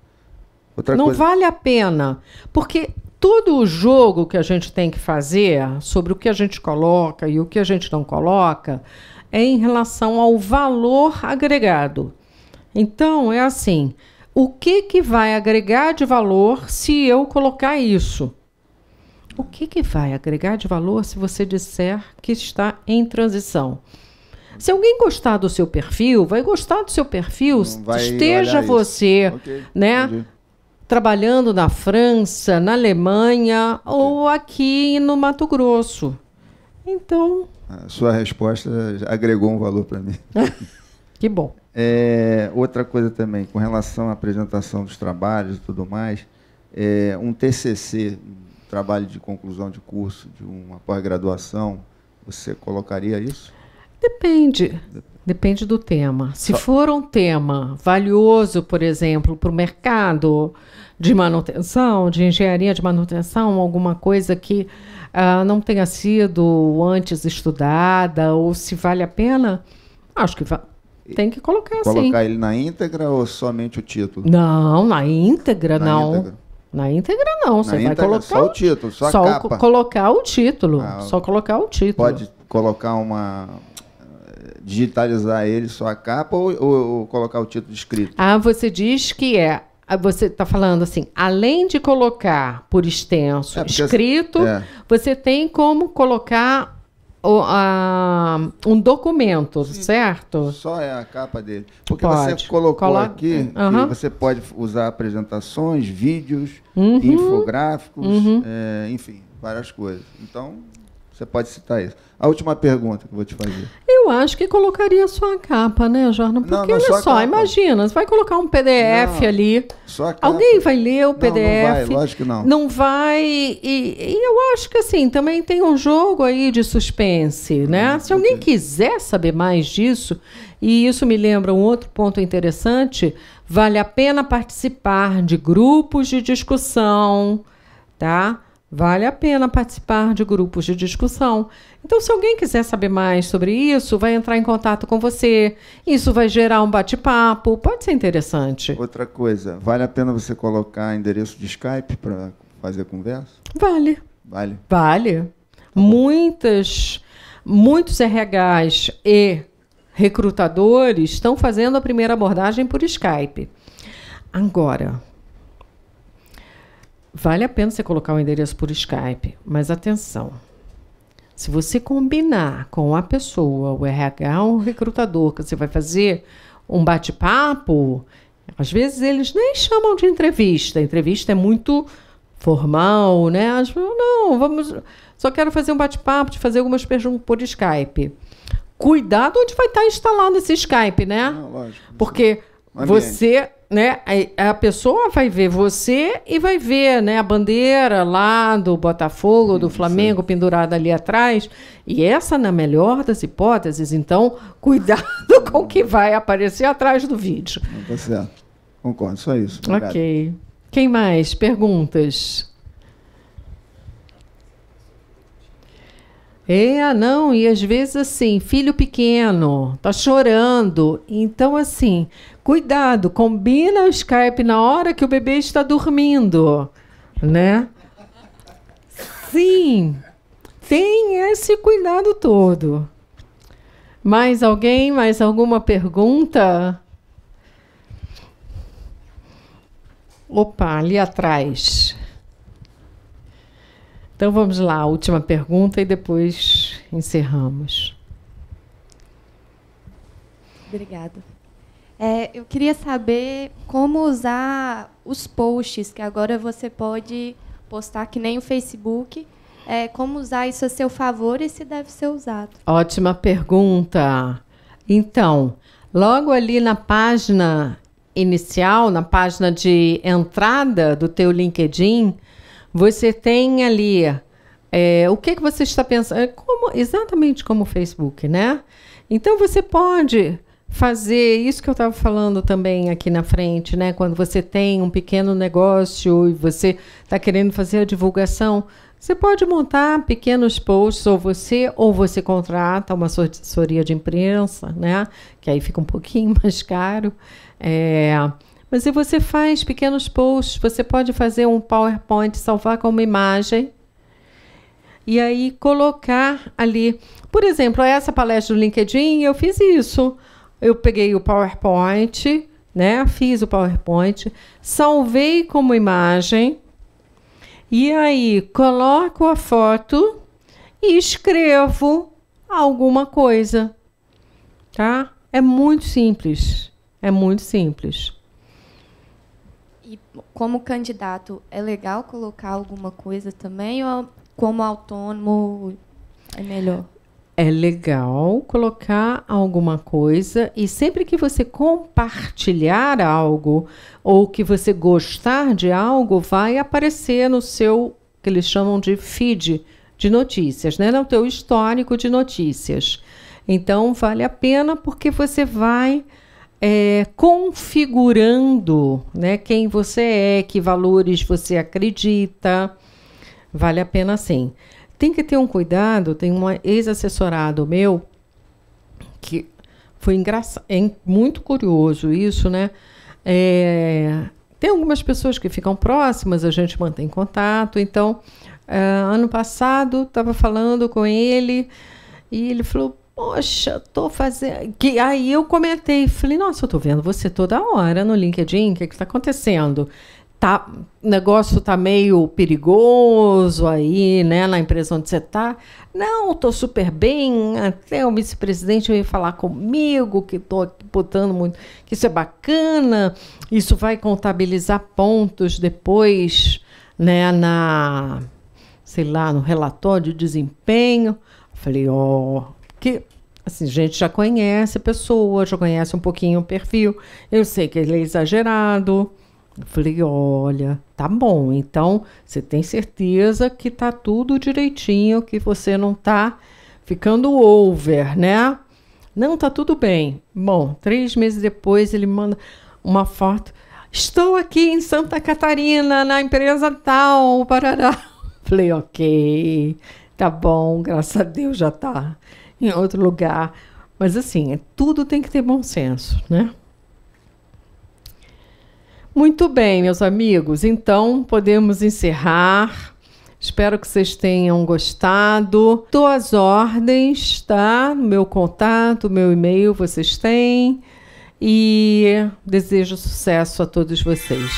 Outra não coisa... vale a pena. Porque todo o jogo que a gente tem que fazer sobre o que a gente coloca e o que a gente não coloca é em relação ao valor agregado. Então, é assim: o que, que vai agregar de valor se eu colocar isso? O que, que vai agregar de valor se você disser que está em transição? Se alguém gostar do seu perfil, vai gostar do seu perfil, esteja você, okay. né? Entendi trabalhando na França, na Alemanha ou aqui no Mato Grosso. Então. A sua resposta agregou um valor para mim. [laughs] que bom. É, outra coisa também, com relação à apresentação dos trabalhos e tudo mais, é, um TCC, um trabalho de conclusão de curso, de uma pós-graduação, você colocaria isso? Depende. Depende do tema. Se for um tema valioso, por exemplo, para o mercado, de manutenção, de engenharia de manutenção, alguma coisa que uh, não tenha sido antes estudada, ou se vale a pena, acho que tem que colocar, assim. Colocar ele na íntegra ou somente o título? Não, na íntegra na não. Íntegra. Na íntegra não, você na vai íntegra, colocar só o título, só, só capa. colocar o título, ah, só colocar o título. Pode colocar uma digitalizar ele só a capa ou, ou, ou colocar o título escrito? Ah, você diz que é ah, você está falando assim, além de colocar por extenso é, escrito, é. você tem como colocar o, a, um documento, Sim. certo? Só é a capa dele. Porque pode. você colocou Colo... aqui uhum. você pode usar apresentações, vídeos, uhum. infográficos, uhum. É, enfim, várias coisas. Então, você pode citar isso. A última pergunta que eu vou te fazer. Eu acho que colocaria só a capa, né, Jorna? Porque não, não, olha só, só imagina, você vai colocar um PDF não, ali. Só a capa. Alguém vai ler o PDF. Não, vai, lógico que não. Não vai. E, e, eu acho que assim, também tem um jogo aí de suspense, né? Hum, Se alguém quiser saber mais disso, e isso me lembra um outro ponto interessante, vale a pena participar de grupos de discussão, tá? Vale a pena participar de grupos de discussão. Então, se alguém quiser saber mais sobre isso, vai entrar em contato com você. Isso vai gerar um bate-papo, pode ser interessante. Outra coisa, vale a pena você colocar endereço de Skype para fazer conversa? Vale. Vale. Vale. Tá Muitas, muitos RHs e recrutadores estão fazendo a primeira abordagem por Skype. Agora, Vale a pena você colocar o endereço por Skype, mas atenção. Se você combinar com a pessoa, o RH ou o recrutador, que você vai fazer um bate-papo, às vezes eles nem chamam de entrevista. A entrevista é muito formal, né? não, vamos. Só quero fazer um bate-papo, te fazer algumas perguntas por Skype. Cuidado onde vai estar instalado esse Skype, né? Não, ah, lógico. Porque você né, a, pessoa vai ver você e vai ver, né, a bandeira lá do Botafogo, do Flamengo pendurada ali atrás. E essa na melhor das hipóteses, então, [laughs] cuidado com o que vai aparecer atrás do vídeo. Tá certo. Concordo, só isso. Obrigado. OK. Quem mais? Perguntas? É, não, e às vezes assim, filho pequeno, tá chorando. Então, assim, cuidado, combina o Skype na hora que o bebê está dormindo, né? Sim, tem esse cuidado todo. Mais alguém? Mais alguma pergunta? Opa, ali atrás. Então vamos lá, última pergunta e depois encerramos. Obrigada. É, eu queria saber como usar os posts, que agora você pode postar que nem o Facebook. É, como usar isso a seu favor e se deve ser usado? Ótima pergunta. Então, logo ali na página inicial, na página de entrada do teu LinkedIn, você tem ali é, o que, é que você está pensando, é como, exatamente como o Facebook, né? Então você pode fazer isso que eu estava falando também aqui na frente, né? Quando você tem um pequeno negócio e você está querendo fazer a divulgação, você pode montar pequenos posts ou você ou você contrata uma assessoria de imprensa, né? Que aí fica um pouquinho [laughs] mais caro. É, mas se você faz pequenos posts, você pode fazer um PowerPoint, salvar como imagem e aí colocar ali. Por exemplo, essa palestra do LinkedIn, eu fiz isso. Eu peguei o PowerPoint, né? Fiz o PowerPoint, salvei como imagem e aí coloco a foto e escrevo alguma coisa, tá? É muito simples. É muito simples como candidato, é legal colocar alguma coisa também ou como autônomo é melhor? É legal colocar alguma coisa e sempre que você compartilhar algo ou que você gostar de algo, vai aparecer no seu que eles chamam de feed de notícias, né? No teu histórico de notícias. Então vale a pena porque você vai é, configurando né, quem você é, que valores você acredita. Vale a pena sim. Tem que ter um cuidado, tem um ex-assessorado meu que foi engraçado, é muito curioso isso, né? É, tem algumas pessoas que ficam próximas, a gente mantém contato. Então, é, ano passado, estava falando com ele e ele falou: poxa, tô fazendo. Que, aí eu comentei, falei, nossa, eu tô vendo você toda hora no LinkedIn, o que, é que tá acontecendo? Tá, o negócio tá meio perigoso aí, né, na empresa onde você tá. Não, tô super bem, até o vice-presidente veio falar comigo, que tô botando muito, que isso é bacana, isso vai contabilizar pontos depois, né, na, sei lá, no relatório de desempenho. Falei, ó, oh, que assim, a gente já conhece a pessoa, já conhece um pouquinho o perfil. Eu sei que ele é exagerado. Eu falei, olha, tá bom, então você tem certeza que tá tudo direitinho, que você não tá ficando over, né? Não, tá tudo bem. Bom, três meses depois ele manda uma foto. Estou aqui em Santa Catarina, na empresa tal, parará. [laughs] Falei, ok, tá bom, graças a Deus já tá em outro lugar. Mas assim, é, tudo tem que ter bom senso, né? Muito bem, meus amigos. Então, podemos encerrar. Espero que vocês tenham gostado. Tô às ordens, tá? Meu contato, meu e-mail, vocês têm. E desejo sucesso a todos vocês.